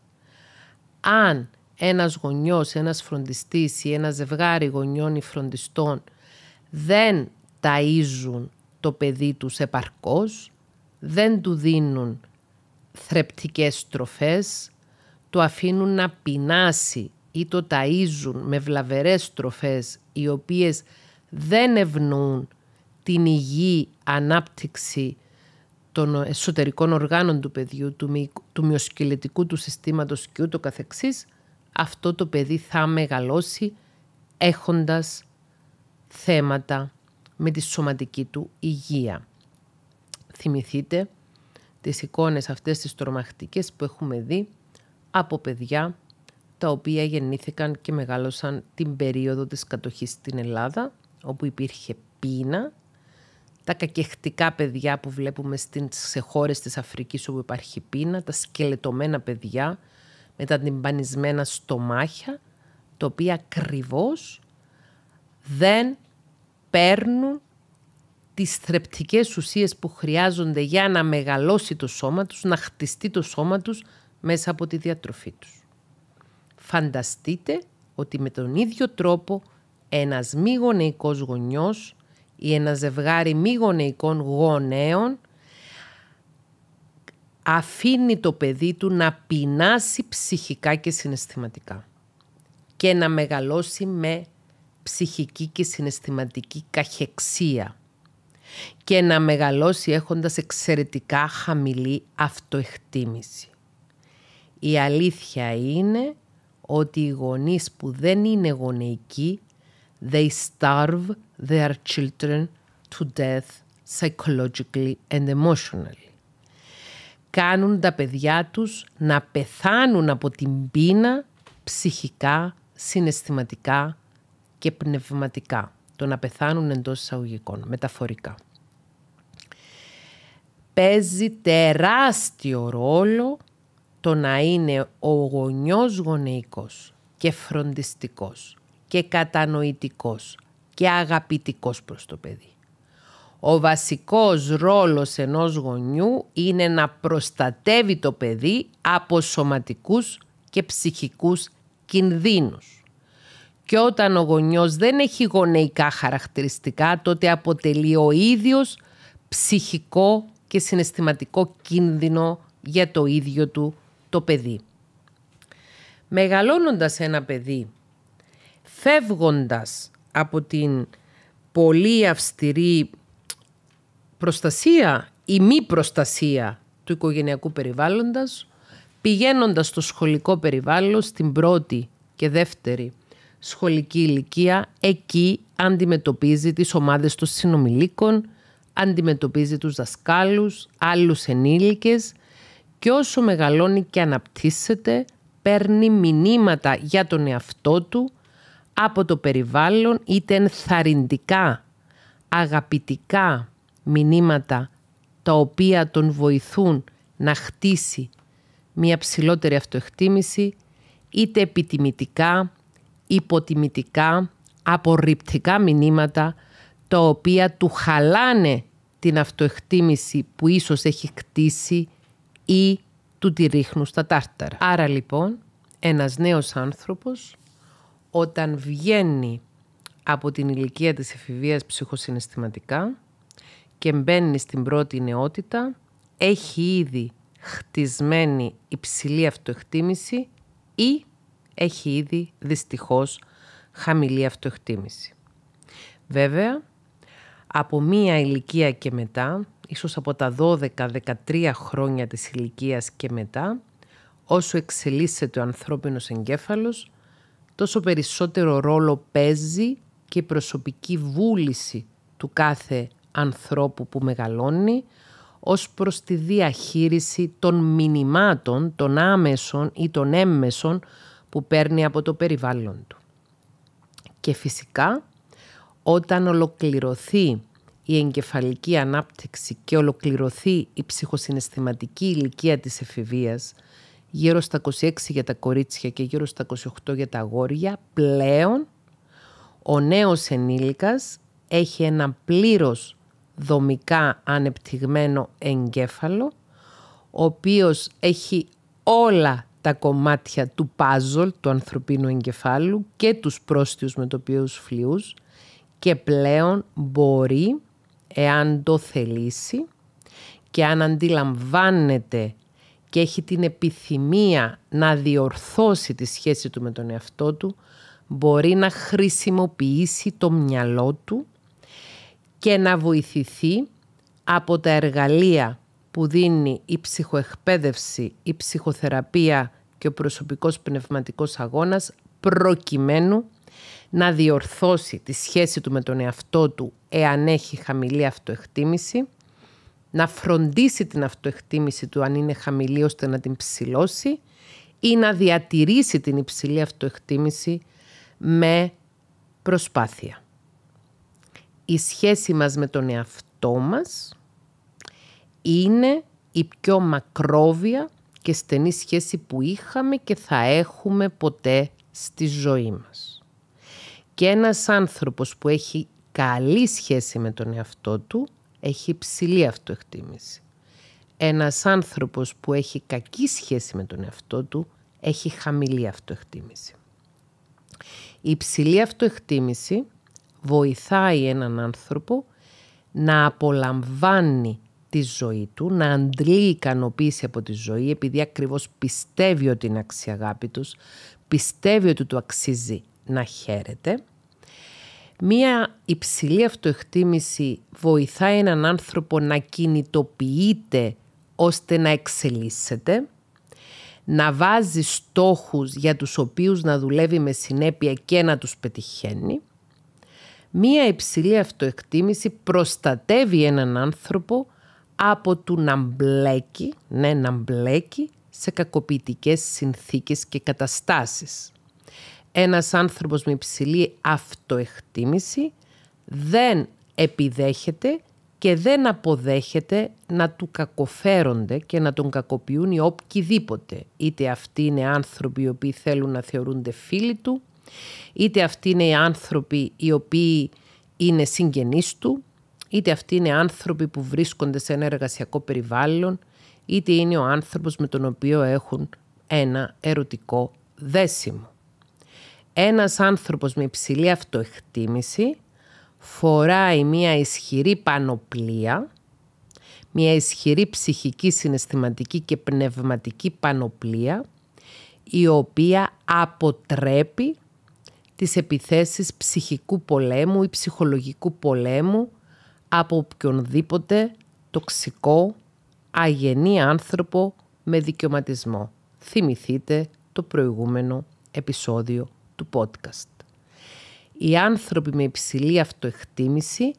Αν ένας γονιός, ένας φροντιστής ή ένα ζευγάρι γονιών ή φροντιστών δεν ταΐζουν το παιδί τους επαρκώς, δεν του δίνουν θρεπτικές τροφές, το αφήνουν να πεινάσει ή το ταΐζουν με βλαβερές τροφές οι οποίες δεν ευνοούν την υγιή ανάπτυξη των εσωτερικών οργάνων του παιδιού, του, μυ, του μυοσκελετικού του συστήματος και ούτω καθεξής, αυτό το παιδί θα μεγαλώσει έχοντας θέματα με τη σωματική του υγεία. Θυμηθείτε τις εικόνες αυτές τις τρομακτικές που έχουμε δει από παιδιά τα οποία γεννήθηκαν και μεγάλωσαν την περίοδο της κατοχής στην Ελλάδα, όπου υπήρχε πείνα τα κακεχτικά παιδιά που βλέπουμε σε χώρες της Αφρικής όπου υπάρχει πείνα, τα σκελετωμένα παιδιά με τα τυμπανισμένα στομάχια, τα οποία ακριβώς δεν παίρνουν τις θρεπτικές ουσίες που χρειάζονται για να μεγαλώσει το σώμα τους, να χτιστεί το σώμα τους μέσα από τη διατροφή τους. Φανταστείτε ότι με τον ίδιο τρόπο ένας μη γονεϊκός γονιός ή ένα ζευγάρι μη γονεϊκών γονέων αφήνει το παιδί του να πεινάσει ψυχικά και συναισθηματικά και να μεγαλώσει με ψυχική και συναισθηματική καχεξία και να μεγαλώσει έχοντας εξαιρετικά χαμηλή αυτοεκτίμηση. Η αλήθεια είναι ότι οι γονείς που δεν είναι γονεϊκοί They starve their children to death psychologically and emotionally. Κάνουν τα παιδιά τους να πεθάνουν από την πείνα ψυχικά, συναισθηματικά και πνευματικά. Το να πεθάνουν εντός εισαγωγικών, μεταφορικά. Παίζει τεράστιο ρόλο το να είναι ο γονιός γονεϊκός και φροντιστικός και κατανοητικός και αγαπητικός προς το παιδί. Ο βασικός ρόλος ενός γονιού είναι να προστατεύει το παιδί από σωματικούς και ψυχικούς κινδύνους. Και όταν ο γονιός δεν έχει γονεϊκά χαρακτηριστικά, τότε αποτελεί ο ίδιος ψυχικό και συναισθηματικό κίνδυνο για το ίδιο του το παιδί. Μεγαλώνοντας ένα παιδί φεύγοντας από την πολύ αυστηρή προστασία ή μη προστασία του οικογενειακού περιβάλλοντας, πηγαίνοντας στο σχολικό περιβάλλον στην πρώτη και δεύτερη σχολική ηλικία, εκεί αντιμετωπίζει τις ομάδες των συνομιλίκων, αντιμετωπίζει τους δασκάλους, άλλους ενήλικες και όσο μεγαλώνει και αναπτύσσεται, παίρνει μηνύματα για τον εαυτό του από το περιβάλλον είτε ενθαρρυντικά, αγαπητικά μηνύματα τα οποία τον βοηθούν να χτίσει μια ψηλότερη αυτοεκτίμηση είτε επιτιμητικά, υποτιμητικά, απορριπτικά μηνύματα τα οποία του χαλάνε την αυτοεκτίμηση που ίσως έχει χτίσει ή του τη ρίχνουν στα τάρταρα. Άρα λοιπόν ένας νέος άνθρωπος όταν βγαίνει από την ηλικία της εφηβείας ψυχοσυναισθηματικά και μπαίνει στην πρώτη νεότητα, έχει ήδη χτισμένη υψηλή αυτοεκτίμηση ή έχει ήδη δυστυχώς χαμηλή αυτοεκτίμηση. Βέβαια, από μία ηλικία και μετά, ίσως από τα 12-13 χρόνια της ηλικίας και μετά, όσο εξελίσσεται ο ανθρώπινος εγκέφαλος, τόσο περισσότερο ρόλο παίζει και η προσωπική βούληση του κάθε ανθρώπου που μεγαλώνει ως προς τη διαχείριση των μηνυμάτων, των άμεσων ή των έμμεσων που παίρνει από το περιβάλλον του. Και φυσικά, όταν ολοκληρωθεί η εγκεφαλική ανάπτυξη και ολοκληρωθεί η ψυχοσυναισθηματική ηλικία της εφηβείας, γύρω στα 26 για τα κορίτσια και γύρω στα 28 για τα αγόρια, πλέον ο νέος ενήλικας έχει ένα πλήρως δομικά ανεπτυγμένο εγκέφαλο, ο οποίος έχει όλα τα κομμάτια του παζλ του ανθρωπίνου εγκεφάλου και τους πρόστιους με το οποίο φλοιούς και πλέον μπορεί, εάν το θελήσει και αν αντιλαμβάνεται και έχει την επιθυμία να διορθώσει τη σχέση του με τον εαυτό του, μπορεί να χρησιμοποιήσει το μυαλό του και να βοηθηθεί από τα εργαλεία που δίνει η ψυχοεκπαίδευση, η ψυχοθεραπεία και ο προσωπικός πνευματικός αγώνας προκειμένου να διορθώσει τη σχέση του με τον εαυτό του εάν έχει χαμηλή αυτοεκτίμηση να φροντίσει την αυτοεκτίμηση του αν είναι χαμηλή ώστε να την ψηλώσει ή να διατηρήσει την υψηλή αυτοεκτίμηση με προσπάθεια. Η σχέση μας με τον εαυτό μας είναι η πιο μακρόβια και στενή σχέση που είχαμε και θα έχουμε ποτέ στη ζωή μας. Και ένας άνθρωπος που έχει καλή σχέση με τον εαυτό του έχει υψηλή αυτοεκτίμηση. Ένας άνθρωπος που έχει κακή σχέση με τον εαυτό του έχει χαμηλή αυτοεκτίμηση. Η υψηλή αυτοεκτίμηση βοηθάει έναν άνθρωπο να απολαμβάνει τη ζωή του, να αντλεί ικανοποίηση από τη ζωή επειδή ακριβώς πιστεύει ότι είναι αξιαγάπητος, πιστεύει ότι του αξίζει να χαίρεται Μία υψηλή αυτοεκτίμηση βοηθάει έναν άνθρωπο να κινητοποιείται ώστε να εξελίσσεται, να βάζει στόχους για τους οποίους να δουλεύει με συνέπεια και να τους πετυχαίνει. Μία υψηλή αυτοεκτίμηση προστατεύει έναν άνθρωπο από του να μπλέκει, ναι, να μπλέκει σε κακοποιητικές συνθήκες και καταστάσεις ένας άνθρωπος με υψηλή αυτοεκτίμηση δεν επιδέχεται και δεν αποδέχεται να του κακοφέρονται και να τον κακοποιούν οι οποιοδήποτε. Είτε αυτοί είναι άνθρωποι οι οποίοι θέλουν να θεωρούνται φίλοι του, είτε αυτοί είναι οι άνθρωποι οι οποίοι είναι συγγενείς του, είτε αυτοί είναι άνθρωποι που βρίσκονται σε ένα εργασιακό περιβάλλον, είτε είναι ο άνθρωπος με τον οποίο έχουν ένα ερωτικό δέσιμο ένας άνθρωπος με υψηλή αυτοεκτίμηση φοράει μία ισχυρή πανοπλία, μία ισχυρή ψυχική, συναισθηματική και πνευματική πανοπλία, η οποία αποτρέπει τις επιθέσεις ψυχικού πολέμου ή ψυχολογικού πολέμου από οποιονδήποτε τοξικό, αγενή άνθρωπο με δικαιωματισμό. Θυμηθείτε το προηγούμενο επεισόδιο του podcast. Οι άνθρωποι με υψηλή αυτοεκτίμηση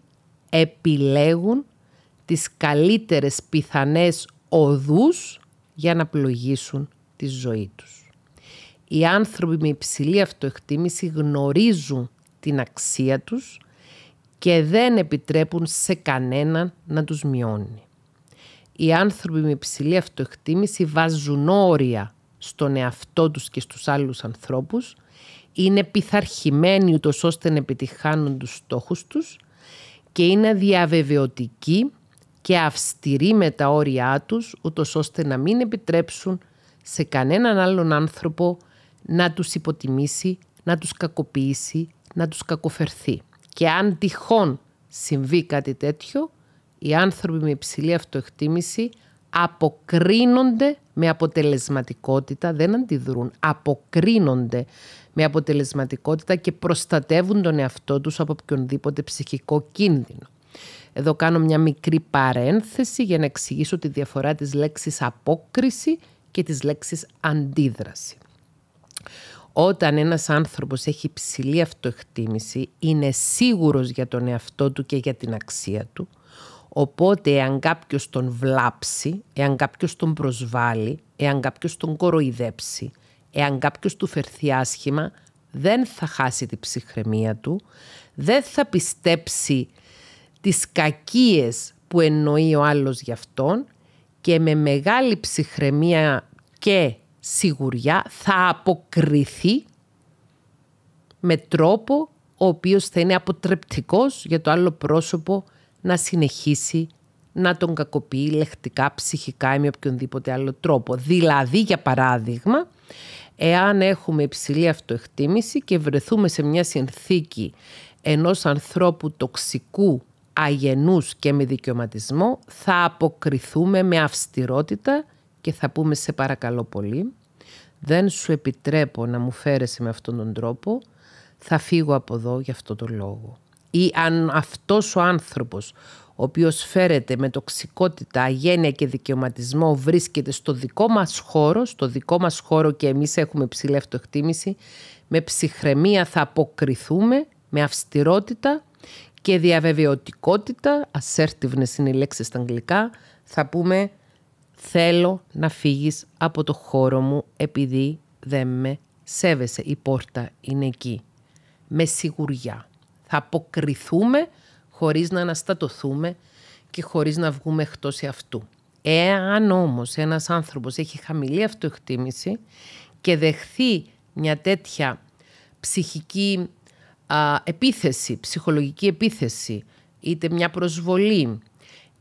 επιλέγουν τις καλύτερες πιθανές οδούς για να πλοηγήσουν τη ζωή τους. Οι άνθρωποι με υψηλή αυτοεκτίμηση γνωρίζουν την αξία τους και δεν επιτρέπουν σε κανέναν να τους μειώνει. Οι άνθρωποι με υψηλή αυτοεκτίμηση βάζουν όρια στον εαυτό τους και στους άλλους ανθρώπους είναι πειθαρχημένοι ούτως ώστε να επιτυχάνουν τους στόχους τους και είναι διαβεβαιωτικοί και αυστηροί με τα όρια τους ούτως ώστε να μην επιτρέψουν σε κανέναν άλλον άνθρωπο να τους υποτιμήσει, να τους κακοποιήσει, να τους κακοφερθεί. Και αν τυχόν συμβεί κάτι τέτοιο, οι άνθρωποι με υψηλή αυτοεκτίμηση αποκρίνονται με αποτελεσματικότητα, δεν αντιδρούν, αποκρίνονται με αποτελεσματικότητα και προστατεύουν τον εαυτό τους από οποιονδήποτε ψυχικό κίνδυνο. Εδώ κάνω μια μικρή παρένθεση για να εξηγήσω τη διαφορά της λέξης απόκριση και της λέξης αντίδραση. Όταν ένας άνθρωπος έχει ψηλή αυτοεκτίμηση, είναι σίγουρος για τον εαυτό του και για την αξία του, οπότε εάν κάποιος τον βλάψει, εάν κάποιος τον προσβάλλει, εάν κάποιος τον κοροϊδέψει, εάν κάποιος του φερθεί άσχημα, δεν θα χάσει την ψυχραιμία του, δεν θα πιστέψει τις κακίες που εννοεί ο άλλος γι' αυτόν και με μεγάλη ψυχραιμία και σιγουριά θα αποκριθεί με τρόπο ο οποίος θα είναι αποτρεπτικός για το άλλο πρόσωπο να συνεχίσει να τον κακοποιεί λεχτικά, ψυχικά ή με οποιονδήποτε άλλο τρόπο. Δηλαδή, για παράδειγμα, Εάν έχουμε υψηλή αυτοεκτίμηση και βρεθούμε σε μια συνθήκη ενός ανθρώπου τοξικού, αγενούς και με δικαιωματισμό, θα αποκριθούμε με αυστηρότητα και θα πούμε σε παρακαλώ πολύ, δεν σου επιτρέπω να μου φέρεσαι με αυτόν τον τρόπο, θα φύγω από εδώ για αυτό τον λόγο. Ή αν αυτός ο άνθρωπος ο οποίος φέρεται με τοξικότητα, αγένεια και δικαιωματισμό βρίσκεται στο δικό μας χώρο, στο δικό μας χώρο και εμείς έχουμε ψηλή αυτοεκτίμηση, με ψυχραιμία θα αποκριθούμε, με αυστηρότητα και διαβεβαιωτικότητα, assertiveness είναι οι λέξη στα αγγλικά, θα πούμε θέλω να φύγεις από το χώρο μου επειδή δεν με σέβεσαι, η πόρτα είναι εκεί. Με σιγουριά. Θα αποκριθούμε χωρίς να αναστατωθούμε και χωρίς να βγούμε εκτός αυτού. Εάν όμως ένας άνθρωπος έχει χαμηλή αυτοεκτίμηση και δεχθεί μια τέτοια ψυχική επίθεση, ψυχολογική επίθεση, είτε μια προσβολή,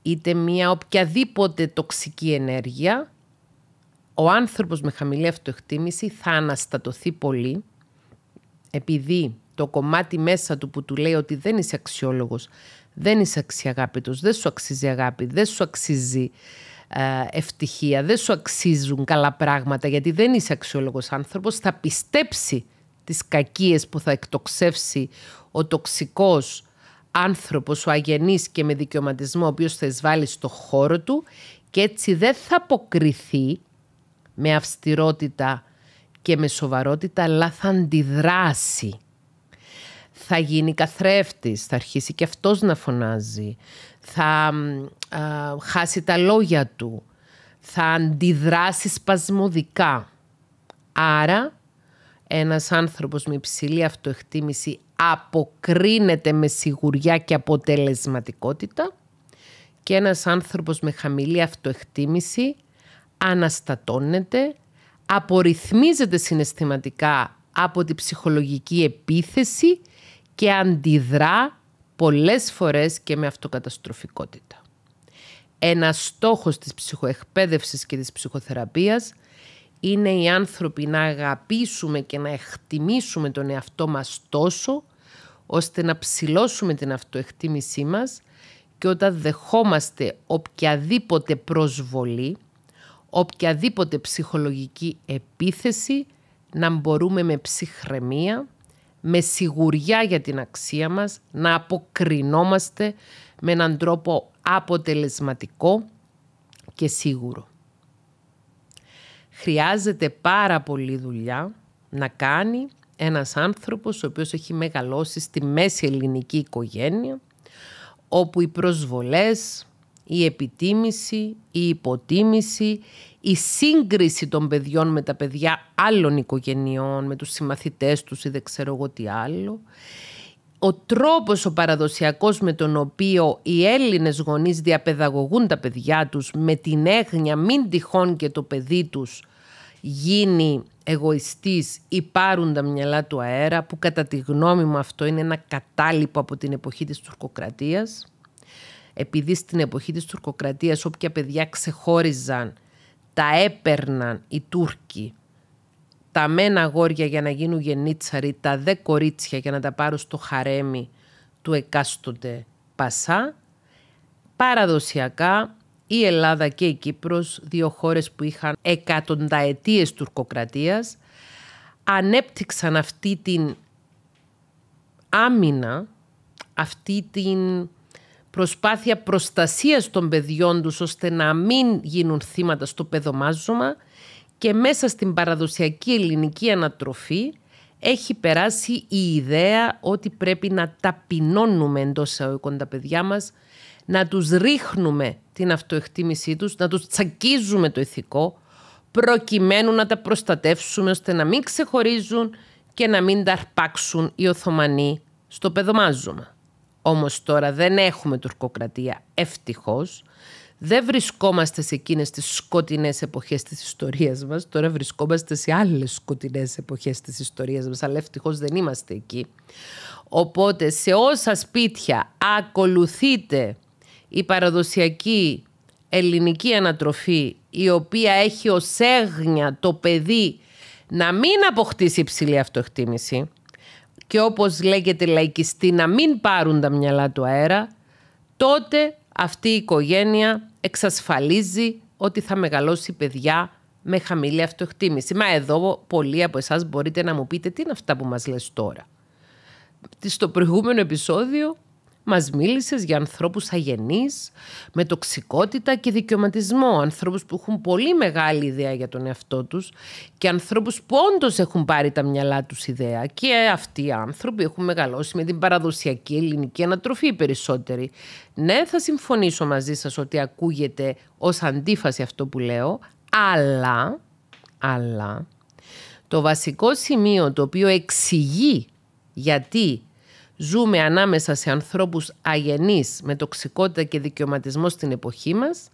είτε μια οποιαδήποτε τοξική ενέργεια, ο άνθρωπος με χαμηλή αυτοεκτίμηση θα αναστατωθεί πολύ επειδή το κομμάτι μέσα του που του λέει ότι δεν είσαι αξιόλογος, δεν είσαι αξιαγάπητος, δεν σου αξίζει αγάπη, δεν σου αξίζει ε, ευτυχία, δεν σου αξίζουν καλά πράγματα γιατί δεν είσαι αξιόλογος άνθρωπος, θα πιστέψει τις κακίες που θα εκτοξεύσει ο τοξικός άνθρωπος, ο αγενής και με δικαιωματισμό ο οποίος θα εισβάλλει στο χώρο του και έτσι δεν θα αποκριθεί με αυστηρότητα και με σοβαρότητα αλλά θα αντιδράσει θα γίνει καθρέφτης, θα αρχίσει και αυτός να φωνάζει, θα χάσει τα λόγια του, θα αντιδράσει σπασμωδικά. Άρα, ένας άνθρωπος με υψηλή αυτοεκτίμηση αποκρίνεται με σιγουριά και αποτελεσματικότητα και ένας άνθρωπος με χαμηλή αυτοεκτίμηση αναστατώνεται, απορριθμίζεται συναισθηματικά από τη ψυχολογική επίθεση και αντιδρά πολλές φορές και με αυτοκαταστροφικότητα. Ένα στόχος της ψυχοεκπαίδευσης και της ψυχοθεραπείας είναι οι άνθρωποι να αγαπήσουμε και να εκτιμήσουμε τον εαυτό μας τόσο ώστε να ψηλώσουμε την αυτοεκτίμησή μας και όταν δεχόμαστε οποιαδήποτε προσβολή, οποιαδήποτε ψυχολογική επίθεση, να μπορούμε με ψυχραιμία με σιγουριά για την αξία μας, να αποκρινόμαστε με έναν τρόπο αποτελεσματικό και σίγουρο. Χρειάζεται πάρα πολλή δουλειά να κάνει ένας άνθρωπος ο οποίος έχει μεγαλώσει στη μέση ελληνική οικογένεια, όπου οι προσβολές, η επιτίμηση, η υποτίμηση, η σύγκριση των παιδιών με τα παιδιά άλλων οικογενειών, με τους συμμαθητές τους ή δεν ξέρω εγώ τι άλλο. Ο τρόπος ο παραδοσιακός με τον οποίο οι Έλληνες γονείς διαπαιδαγωγούν τα παιδιά τους με την έγνοια μην τυχόν και το παιδί τους γίνει εγωιστής ή πάρουν τα μυαλά του αέρα που κατά τη γνώμη μου αυτό είναι ένα κατάλοιπο από την εποχή της τουρκοκρατίας επειδή στην εποχή της τουρκοκρατίας όποια παιδιά ξεχώριζαν, τα έπαιρναν οι Τούρκοι, τα μένα αγόρια για να γίνουν γενίτσαροι, τα δε κορίτσια για να τα πάρουν στο χαρέμι του εκάστοτε Πασά, παραδοσιακά η Ελλάδα και η Κύπρος, δύο χώρες που είχαν εκατονταετίες τουρκοκρατίας, ανέπτυξαν αυτή την άμυνα, αυτή την προσπάθεια προστασίας των παιδιών τους ώστε να μην γίνουν θύματα στο παιδομάζωμα και μέσα στην παραδοσιακή ελληνική ανατροφή έχει περάσει η ιδέα ότι πρέπει να ταπεινώνουμε εντός εισαγωγικών τα παιδιά μας, να τους ρίχνουμε την αυτοεκτίμησή τους, να τους τσακίζουμε το ηθικό, προκειμένου να τα προστατεύσουμε ώστε να μην ξεχωρίζουν και να μην τα αρπάξουν οι Οθωμανοί στο παιδομάζωμα. Όμως τώρα δεν έχουμε τουρκοκρατία, ευτυχώς. Δεν βρισκόμαστε σε εκείνες τις σκοτεινές εποχές της ιστορίας μας. Τώρα βρισκόμαστε σε άλλες σκοτεινές εποχές της ιστορίας μας, αλλά ευτυχώς δεν είμαστε εκεί. Οπότε σε όσα σπίτια ακολουθείτε η παραδοσιακή ελληνική ανατροφή, η οποία έχει ως έγνοια το παιδί να μην αποκτήσει υψηλή αυτοεκτίμηση, και όπως λέγεται λαϊκιστή να μην πάρουν τα μυαλά του αέρα, τότε αυτή η οικογένεια εξασφαλίζει ότι θα μεγαλώσει παιδιά με χαμηλή αυτοεκτίμηση. Μα εδώ πολλοί από εσάς μπορείτε να μου πείτε τι είναι αυτά που μας λες τώρα. Στο προηγούμενο επεισόδιο μας μίλησες για ανθρώπους αγενείς, με τοξικότητα και δικαιωματισμό, ανθρώπους που έχουν πολύ μεγάλη ιδέα για τον εαυτό τους και ανθρώπους που όντως έχουν πάρει τα μυαλά τους ιδέα και αυτοί οι άνθρωποι έχουν μεγαλώσει με την παραδοσιακή ελληνική ανατροφή περισσότεροι. Ναι, θα συμφωνήσω μαζί σας ότι ακούγεται ως αντίφαση αυτό που λέω, αλλά, αλλά το βασικό σημείο το οποίο εξηγεί γιατί ζούμε ανάμεσα σε ανθρώπους αγενείς με τοξικότητα και δικαιωματισμό στην εποχή μας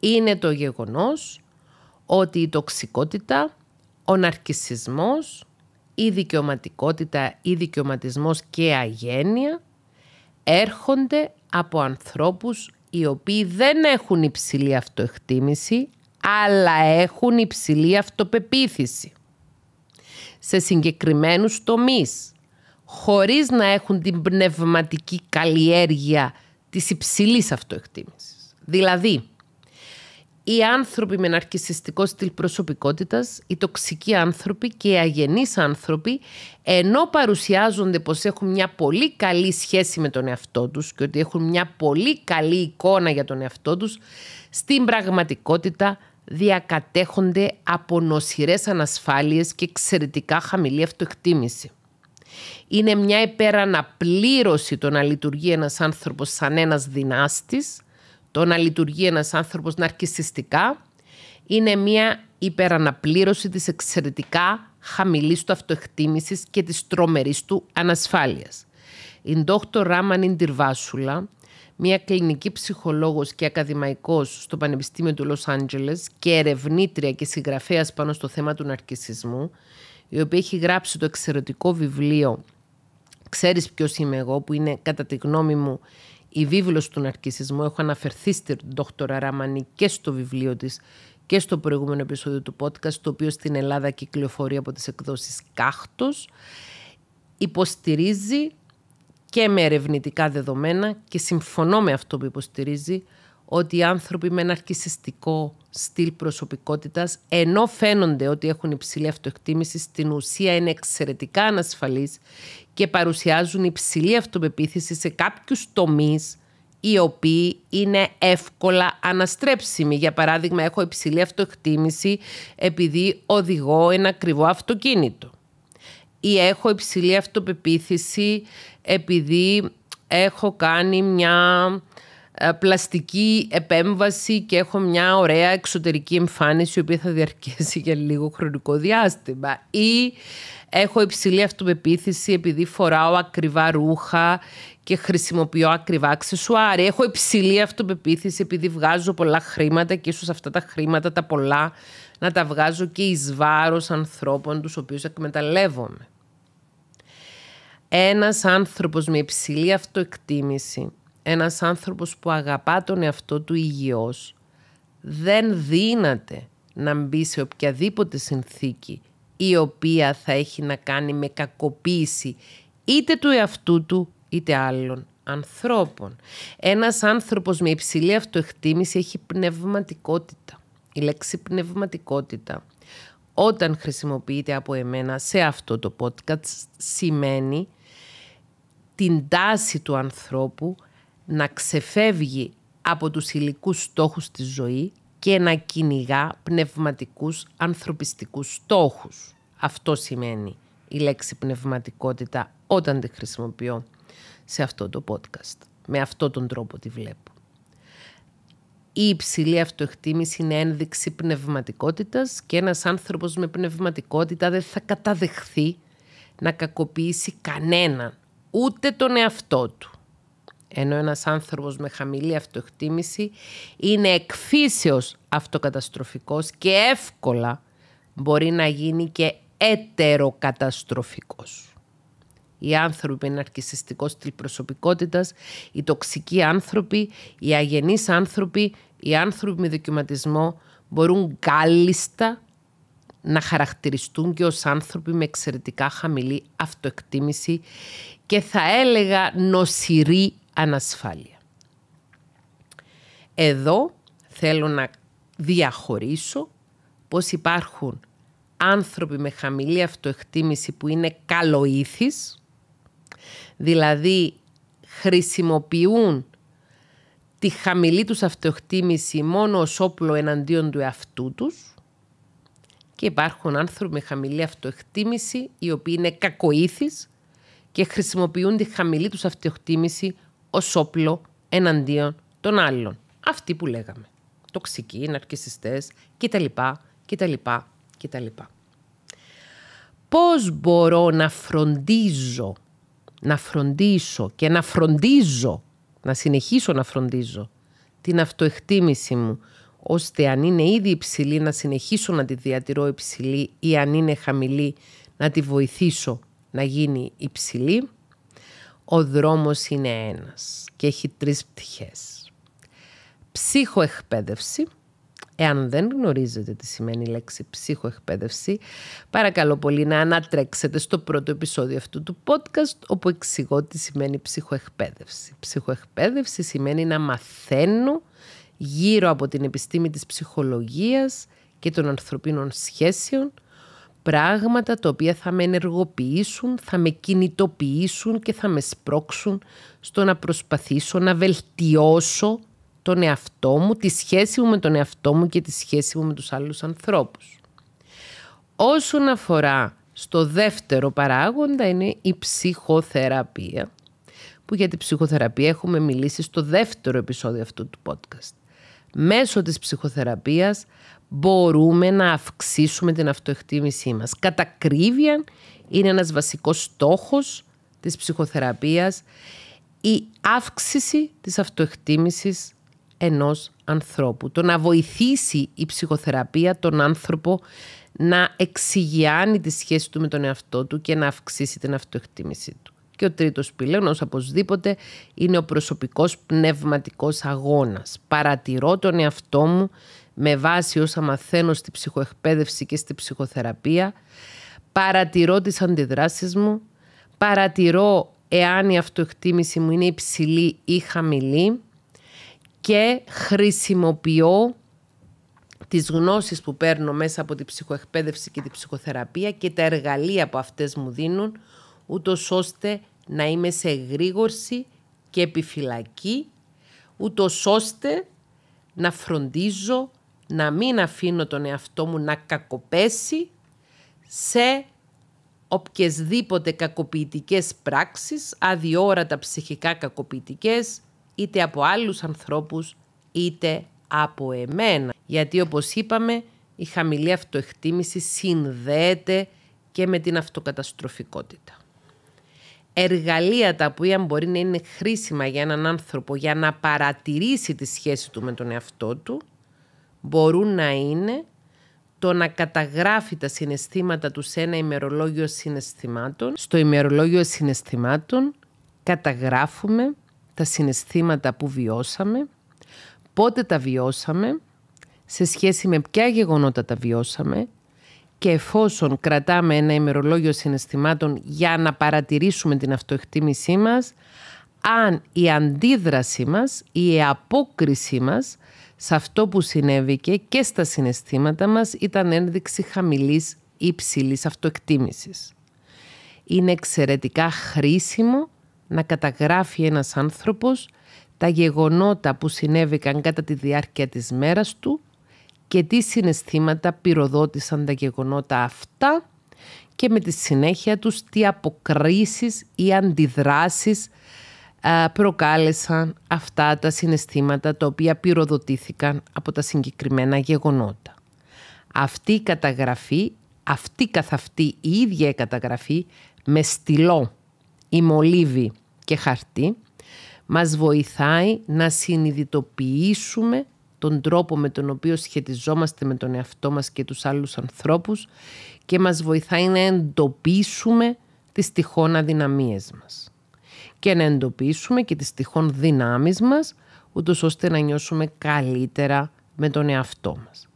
είναι το γεγονός ότι η τοξικότητα, ο ναρκισισμός, η δικαιωματικότητα, η δικαιωματισμός και αγένεια έρχονται από ανθρώπους οι οποίοι δεν έχουν υψηλή αυτοεκτίμηση αλλά έχουν υψηλή αυτοπεποίθηση σε συγκεκριμένους τομείς χωρίς να έχουν την πνευματική καλλιέργεια της υψηλής αυτοεκτίμησης. Δηλαδή, οι άνθρωποι με ναρκισιστικό στυλ προσωπικότητας, οι τοξικοί άνθρωποι και οι αγενείς άνθρωποι, ενώ παρουσιάζονται πως έχουν μια πολύ καλή σχέση με τον εαυτό τους και ότι έχουν μια πολύ καλή εικόνα για τον εαυτό τους, στην πραγματικότητα διακατέχονται από νοσηρές ανασφάλειες και εξαιρετικά χαμηλή αυτοεκτίμηση. Είναι μια υπεραναπλήρωση το να λειτουργεί ένας άνθρωπος σαν ένας δυνάστης, το να λειτουργεί ένας άνθρωπος ναρκισιστικά. Είναι μια υπεραναπλήρωση της εξαιρετικά χαμηλής του αυτοεκτίμησης και της τρομερής του ανασφάλειας. Η Dr. Ράμαν Ιντιρβάσουλα, μια κλινική ψυχολόγος και ακαδημαϊκός στο Πανεπιστήμιο του Λος Άντζελες και ερευνήτρια και συγγραφέας πάνω στο θέμα του ναρκισισμού, η οποία έχει γράψει το εξαιρετικό βιβλίο «Ξέρεις ποιος είμαι εγώ» που είναι κατά τη γνώμη μου η βίβλος του ναρκισισμού. Έχω αναφερθεί στην δόκτωρα Ραμανή και στο βιβλίο της και στο προηγούμενο επεισόδιο του podcast, το οποίο στην Ελλάδα κυκλοφορεί από τις εκδόσεις «Κάχτος». Υποστηρίζει και με ερευνητικά δεδομένα και συμφωνώ με αυτό που υποστηρίζει ότι οι άνθρωποι με ένα στυλ προσωπικότητας, ενώ φαίνονται ότι έχουν υψηλή αυτοεκτίμηση, στην ουσία είναι εξαιρετικά ανασφαλείς και παρουσιάζουν υψηλή αυτοπεποίθηση σε κάποιους τομείς οι οποίοι είναι εύκολα αναστρέψιμοι. Για παράδειγμα, έχω υψηλή αυτοεκτίμηση επειδή οδηγώ ένα ακριβό αυτοκίνητο. Ή έχω υψηλή αυτοπεποίθηση επειδή έχω κάνει μια ε, πλαστική επέμβαση και έχω μια ωραία εξωτερική εμφάνιση η οποία θα διαρκέσει για λίγο χρονικό διάστημα ή έχω υψηλή αυτοπεποίθηση επειδή φοράω ακριβά ρούχα και χρησιμοποιώ ακριβά αξεσουάρια. Έχω υψηλή αυτοπεποίθηση επειδή βγάζω πολλά χρήματα και ίσως αυτά τα χρήματα τα πολλά να τα βγάζω και εις βάρος ανθρώπων τους οποίους εκμεταλλεύομαι. Ένας άνθρωπος με υψηλή αυτοεκτίμηση ένας άνθρωπος που αγαπά τον εαυτό του υγιώς δεν δύναται να μπει σε οποιαδήποτε συνθήκη η οποία θα έχει να κάνει με κακοποίηση είτε του εαυτού του είτε άλλων ανθρώπων. Ένας άνθρωπος με υψηλή αυτοεκτίμηση έχει πνευματικότητα. Η λέξη πνευματικότητα όταν χρησιμοποιείται από εμένα σε αυτό το podcast σημαίνει την τάση του ανθρώπου να ξεφεύγει από τους υλικούς στόχους της ζωή και να κυνηγά πνευματικούς ανθρωπιστικούς στόχους. Αυτό σημαίνει η λέξη πνευματικότητα όταν τη χρησιμοποιώ σε αυτό το podcast. Με αυτόν τον τρόπο τη βλέπω. Η υψηλή αυτοεκτίμηση είναι ένδειξη πνευματικότητας και ένας άνθρωπος με πνευματικότητα δεν θα καταδεχθεί να κακοποιήσει κανέναν, ούτε τον εαυτό του ενώ ένας άνθρωπος με χαμηλή αυτοεκτίμηση είναι εκφύσεως αυτοκαταστροφικός και εύκολα μπορεί να γίνει και ετεροκαταστροφικός. Οι άνθρωποι με ναρκισιστικός στυλ προσωπικότητας, οι τοξικοί άνθρωποι, οι αγενείς άνθρωποι, οι άνθρωποι με δοκιματισμό μπορούν κάλλιστα να χαρακτηριστούν και ως άνθρωποι με εξαιρετικά χαμηλή αυτοεκτίμηση και θα έλεγα νοσηρή ανασφάλεια. Εδώ θέλω να διαχωρίσω πως υπάρχουν άνθρωποι με χαμηλή αυτοεκτίμηση που είναι καλοήθης, δηλαδή χρησιμοποιούν τη χαμηλή τους αυτοεκτίμηση μόνο ως όπλο εναντίον του εαυτού τους και υπάρχουν άνθρωποι με χαμηλή αυτοεκτίμηση οι οποίοι είναι κακοήθης και χρησιμοποιούν τη χαμηλή τους αυτοεκτίμηση ω όπλο εναντίον των άλλων. Αυτοί που λέγαμε. Τοξικοί, ναρκιστέ κτλ. κτλ, κτλ. Πώς μπορώ να φροντίζω, να φροντίσω και να φροντίζω, να συνεχίσω να φροντίζω την αυτοεκτίμηση μου, ώστε αν είναι ήδη υψηλή να συνεχίσω να τη διατηρώ υψηλή ή αν είναι χαμηλή να τη βοηθήσω να γίνει υψηλή. Ο δρόμος είναι ένας και έχει τρεις πτυχές. Ψυχοεκπαίδευση. Εάν δεν γνωρίζετε τι σημαίνει η λέξη ψυχοεκπαίδευση, παρακαλώ πολύ να ανατρέξετε στο πρώτο επεισόδιο αυτού του podcast, όπου εξηγώ τι σημαίνει ψυχοεκπαίδευση. Ψυχοεκπαίδευση σημαίνει να μαθαίνω γύρω από την επιστήμη της ψυχολογίας και των ανθρωπίνων σχέσεων, πράγματα τα οποία θα με ενεργοποιήσουν, θα με κινητοποιήσουν και θα με σπρώξουν στο να προσπαθήσω να βελτιώσω τον εαυτό μου, τη σχέση μου με τον εαυτό μου και τη σχέση μου με τους άλλους ανθρώπους. Όσον αφορά στο δεύτερο παράγοντα είναι η ψυχοθεραπεία, που για την ψυχοθεραπεία έχουμε μιλήσει στο δεύτερο επεισόδιο αυτού του podcast μέσω της ψυχοθεραπείας μπορούμε να αυξήσουμε την αυτοεκτίμησή μας. Κατά είναι ένας βασικός στόχος της ψυχοθεραπείας η αύξηση της αυτοεκτίμησης ενός ανθρώπου. Το να βοηθήσει η ψυχοθεραπεία τον άνθρωπο να εξηγιάνει τη σχέση του με τον εαυτό του και να αυξήσει την αυτοεκτίμησή του. Και ο τρίτος πυλώνας οπωσδήποτε είναι ο προσωπικός πνευματικός αγώνας. Παρατηρώ τον εαυτό μου με βάση όσα μαθαίνω στη ψυχοεκπαίδευση και στη ψυχοθεραπεία. Παρατηρώ τις αντιδράσεις μου. Παρατηρώ εάν η αυτοεκτίμηση μου είναι υψηλή ή χαμηλή. Και χρησιμοποιώ τις γνώσεις που παίρνω μέσα από τη ψυχοεκπαίδευση και τη ψυχοθεραπεία και τα εργαλεία που αυτές μου δίνουν, ούτως ώστε να είμαι σε γρήγορση και επιφυλακή, ούτως ώστε να φροντίζω να μην αφήνω τον εαυτό μου να κακοπέσει σε οποιασδήποτε κακοποιητικές πράξεις, αδιόρατα ψυχικά κακοποιητικές, είτε από άλλους ανθρώπους, είτε από εμένα. Γιατί όπως είπαμε, η χαμηλή αυτοεκτίμηση συνδέεται και με την αυτοκαταστροφικότητα εργαλεία τα οποία μπορεί να είναι χρήσιμα για έναν άνθρωπο για να παρατηρήσει τη σχέση του με τον εαυτό του μπορούν να είναι το να καταγράφει τα συναισθήματα του σε ένα ημερολόγιο συναισθημάτων. Στο ημερολόγιο συναισθημάτων καταγράφουμε τα συναισθήματα που βιώσαμε, πότε τα βιώσαμε, σε σχέση με ποια γεγονότα τα βιώσαμε, και εφόσον κρατάμε ένα ημερολόγιο συναισθημάτων για να παρατηρήσουμε την αυτοεκτίμησή μας, αν η αντίδρασή μας, η απόκρισή μας σε αυτό που συνέβηκε και στα συναισθήματα μας ήταν ένδειξη χαμηλής ή ψηλής αυτοεκτίμησης. Είναι εξαιρετικά χρήσιμο να καταγράφει ένας άνθρωπος τα γεγονότα που συνέβηκαν κατά τη διάρκεια της μέρας του και τι συναισθήματα πυροδότησαν τα γεγονότα αυτά και με τη συνέχεια τους τι αποκρίσεις ή αντιδράσεις προκάλεσαν αυτά τα συναισθήματα τα οποία πυροδοτήθηκαν από τα συγκεκριμένα γεγονότα. Αυτή η καταγραφή, αυτή καθ' αυτή η ίδια η καταγραφή με στυλό ή μολύβι και χαρτί μας βοηθάει να συνειδητοποιήσουμε τον τρόπο με τον οποίο σχετιζόμαστε με τον εαυτό μας και τους άλλους ανθρώπους και μας βοηθάει να εντοπίσουμε τις τυχόν αδυναμίες μας και να εντοπίσουμε και τις τυχόν δυνάμεις μας ούτως ώστε να νιώσουμε καλύτερα με τον εαυτό μας.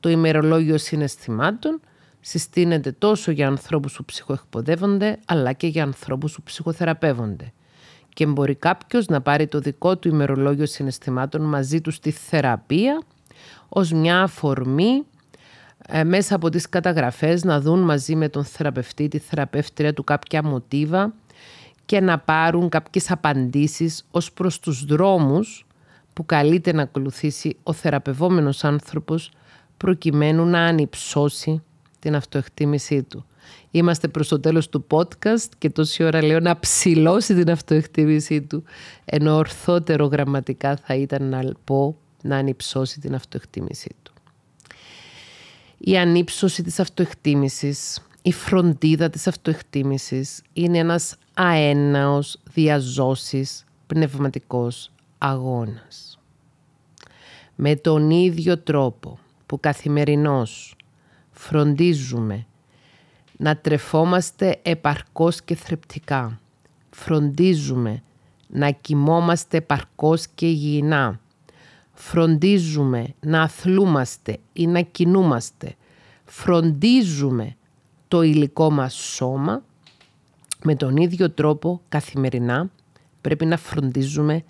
Το ημερολόγιο συναισθημάτων συστήνεται τόσο για ανθρώπους που ψυχοεκποδεύονται αλλά και για ανθρώπους που ψυχοθεραπεύονται και μπορεί κάποιος να πάρει το δικό του ημερολόγιο συναισθημάτων μαζί του στη θεραπεία ως μια αφορμή ε, μέσα από τις καταγραφές να δουν μαζί με τον θεραπευτή, τη θεραπεύτρια του κάποια μοτίβα και να πάρουν κάποιες απαντήσεις ως προς τους δρόμους που καλείται να ακολουθήσει ο θεραπευόμενος άνθρωπος προκειμένου να ανυψώσει την αυτοεκτίμησή του. Είμαστε προς το τέλος του podcast και τόση ώρα λέω να ψηλώσει την αυτοεκτίμησή του. Ενώ ορθότερο γραμματικά θα ήταν να πω να ανυψώσει την αυτοεκτίμησή του. Η ανύψωση της αυτοεκτίμησης, η φροντίδα της αυτοεκτίμησης είναι ένας αέναος διαζώσης πνευματικός αγώνας. Με τον ίδιο τρόπο που καθημερινώς φροντίζουμε να τρεφόμαστε επαρκώς και θρεπτικά. Φροντίζουμε να κοιμόμαστε επαρκώς και υγιεινά. Φροντίζουμε να αθλούμαστε ή να κινούμαστε. Φροντίζουμε το υλικό μας σώμα με τον ίδιο τρόπο καθημερινά πρέπει να φροντίζουμε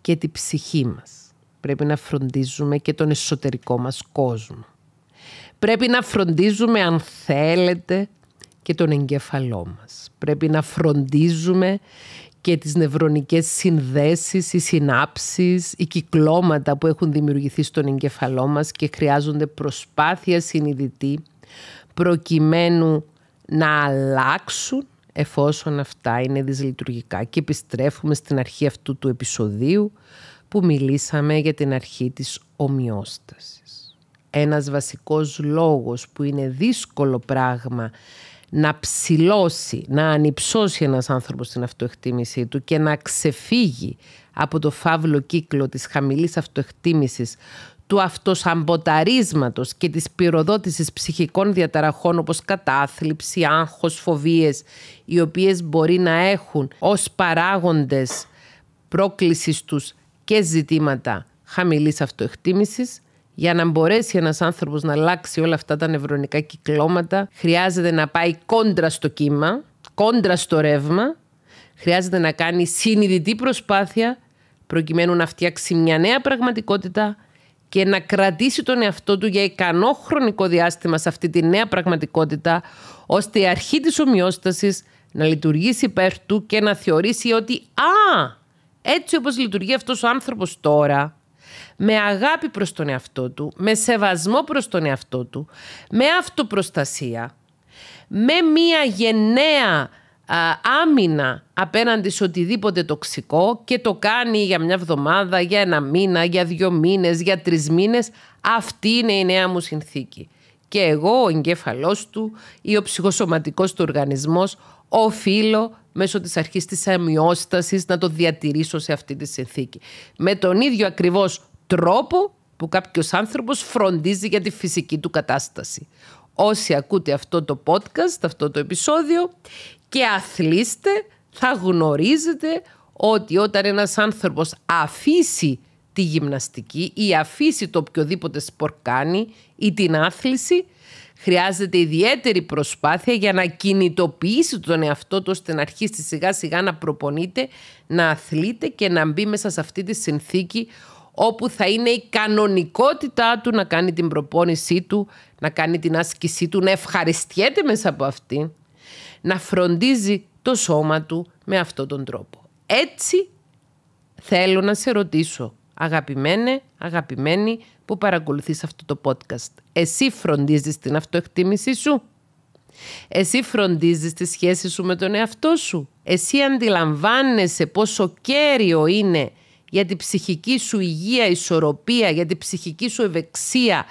και τη ψυχή μας. Πρέπει να φροντίζουμε και τον εσωτερικό μας κόσμο. Πρέπει να φροντίζουμε αν θέλετε και τον εγκέφαλό μας. Πρέπει να φροντίζουμε και τις νευρονικές συνδέσεις, οι συνάψεις, οι κυκλώματα που έχουν δημιουργηθεί στον εγκεφαλό μας και χρειάζονται προσπάθεια συνειδητή προκειμένου να αλλάξουν εφόσον αυτά είναι δυσλειτουργικά. Και επιστρέφουμε στην αρχή αυτού του επεισοδίου που μιλήσαμε για την αρχή της ομοιόστασης. Ένας βασικός λόγος που είναι δύσκολο πράγμα να ψηλώσει, να ανυψώσει ένας άνθρωπος την αυτοεκτίμησή του και να ξεφύγει από το φαύλο κύκλο της χαμηλής αυτοεκτίμησης του αυτοσαμποταρίσματος και της πυροδότησης ψυχικών διαταραχών όπως κατάθλιψη, άγχος, φοβίες οι οποίες μπορεί να έχουν ως παράγοντες πρόκλησης τους και ζητήματα χαμηλής αυτοεκτίμησης για να μπορέσει ένας άνθρωπος να αλλάξει όλα αυτά τα νευρονικά κυκλώματα, χρειάζεται να πάει κόντρα στο κύμα, κόντρα στο ρεύμα, χρειάζεται να κάνει συνειδητή προσπάθεια προκειμένου να φτιάξει μια νέα πραγματικότητα και να κρατήσει τον εαυτό του για ικανό χρονικό διάστημα σε αυτή τη νέα πραγματικότητα, ώστε η αρχή της ομοιόστασης να λειτουργήσει υπέρ και να θεωρήσει ότι «Α, έτσι όπως λειτουργεί αυτός ο άνθρωπος τώρα, με αγάπη προς τον εαυτό του, με σεβασμό προς τον εαυτό του, με αυτοπροστασία, με μία γενναία α, άμυνα απέναντι σε οτιδήποτε τοξικό και το κάνει για μια εβδομάδα, για ένα μήνα, για δύο μήνες, για τρεις μήνες. Αυτή είναι η νέα μου συνθήκη. Και εγώ, ο εγκέφαλός του ή ο ψυχοσωματικός του οργανισμός, οφείλω μέσω της αρχής της αμοιόστασης να το διατηρήσω σε αυτή τη συνθήκη. Με τον ίδιο ακριβώς τρόπο που κάποιος άνθρωπος φροντίζει για τη φυσική του κατάσταση. Όσοι ακούτε αυτό το podcast, αυτό το επεισόδιο και αθλείστε, θα γνωρίζετε ότι όταν ένας άνθρωπος αφήσει τη γυμναστική ή αφήσει το οποιοδήποτε σπορ κάνει ή την άθληση, χρειάζεται ιδιαίτερη προσπάθεια για να κινητοποιήσει τον εαυτό του ώστε να αρχίσει σιγά σιγά να προπονείται, να αθλείται και να μπει μέσα σε αυτή τη συνθήκη όπου θα είναι η κανονικότητά του να κάνει την προπόνησή του, να κάνει την άσκησή του, να ευχαριστιέται μέσα από αυτή, να φροντίζει το σώμα του με αυτόν τον τρόπο. Έτσι θέλω να σε ρωτήσω, αγαπημένε, αγαπημένη που παρακολουθείς αυτό το podcast. Εσύ φροντίζεις την αυτοεκτίμησή σου. Εσύ φροντίζεις τη σχέση σου με τον εαυτό σου. Εσύ αντιλαμβάνεσαι πόσο κέριο είναι για την ψυχική σου υγεία, ισορροπία, για την ψυχική σου ευεξία,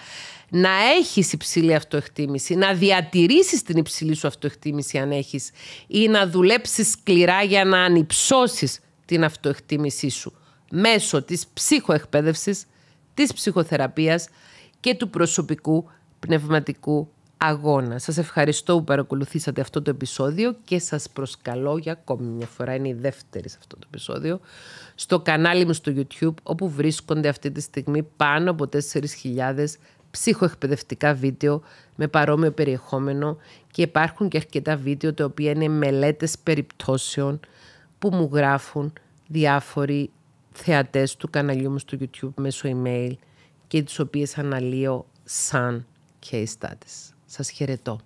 να έχεις υψηλή αυτοεκτίμηση, να διατηρήσεις την υψηλή σου αυτοεκτίμηση αν έχεις ή να δουλέψεις σκληρά για να ανυψώσεις την αυτοεκτίμησή σου μέσω της ψυχοεκπαίδευσης, της ψυχοθεραπείας και του προσωπικού πνευματικού αγώνα. Σας ευχαριστώ που παρακολουθήσατε αυτό το επεισόδιο και σας προσκαλώ για ακόμη μια φορά, είναι η δεύτερη σε αυτό το επεισόδιο, στο κανάλι μου στο YouTube όπου βρίσκονται αυτή τη στιγμή πάνω από 4.000 ψυχοεκπαιδευτικά βίντεο με παρόμοιο περιεχόμενο και υπάρχουν και αρκετά βίντεο τα οποία είναι μελέτες περιπτώσεων που μου γράφουν διάφοροι θεατές του καναλιού μου στο YouTube μέσω email και τις οποίες αναλύω σαν case studies. Σας χαιρετώ.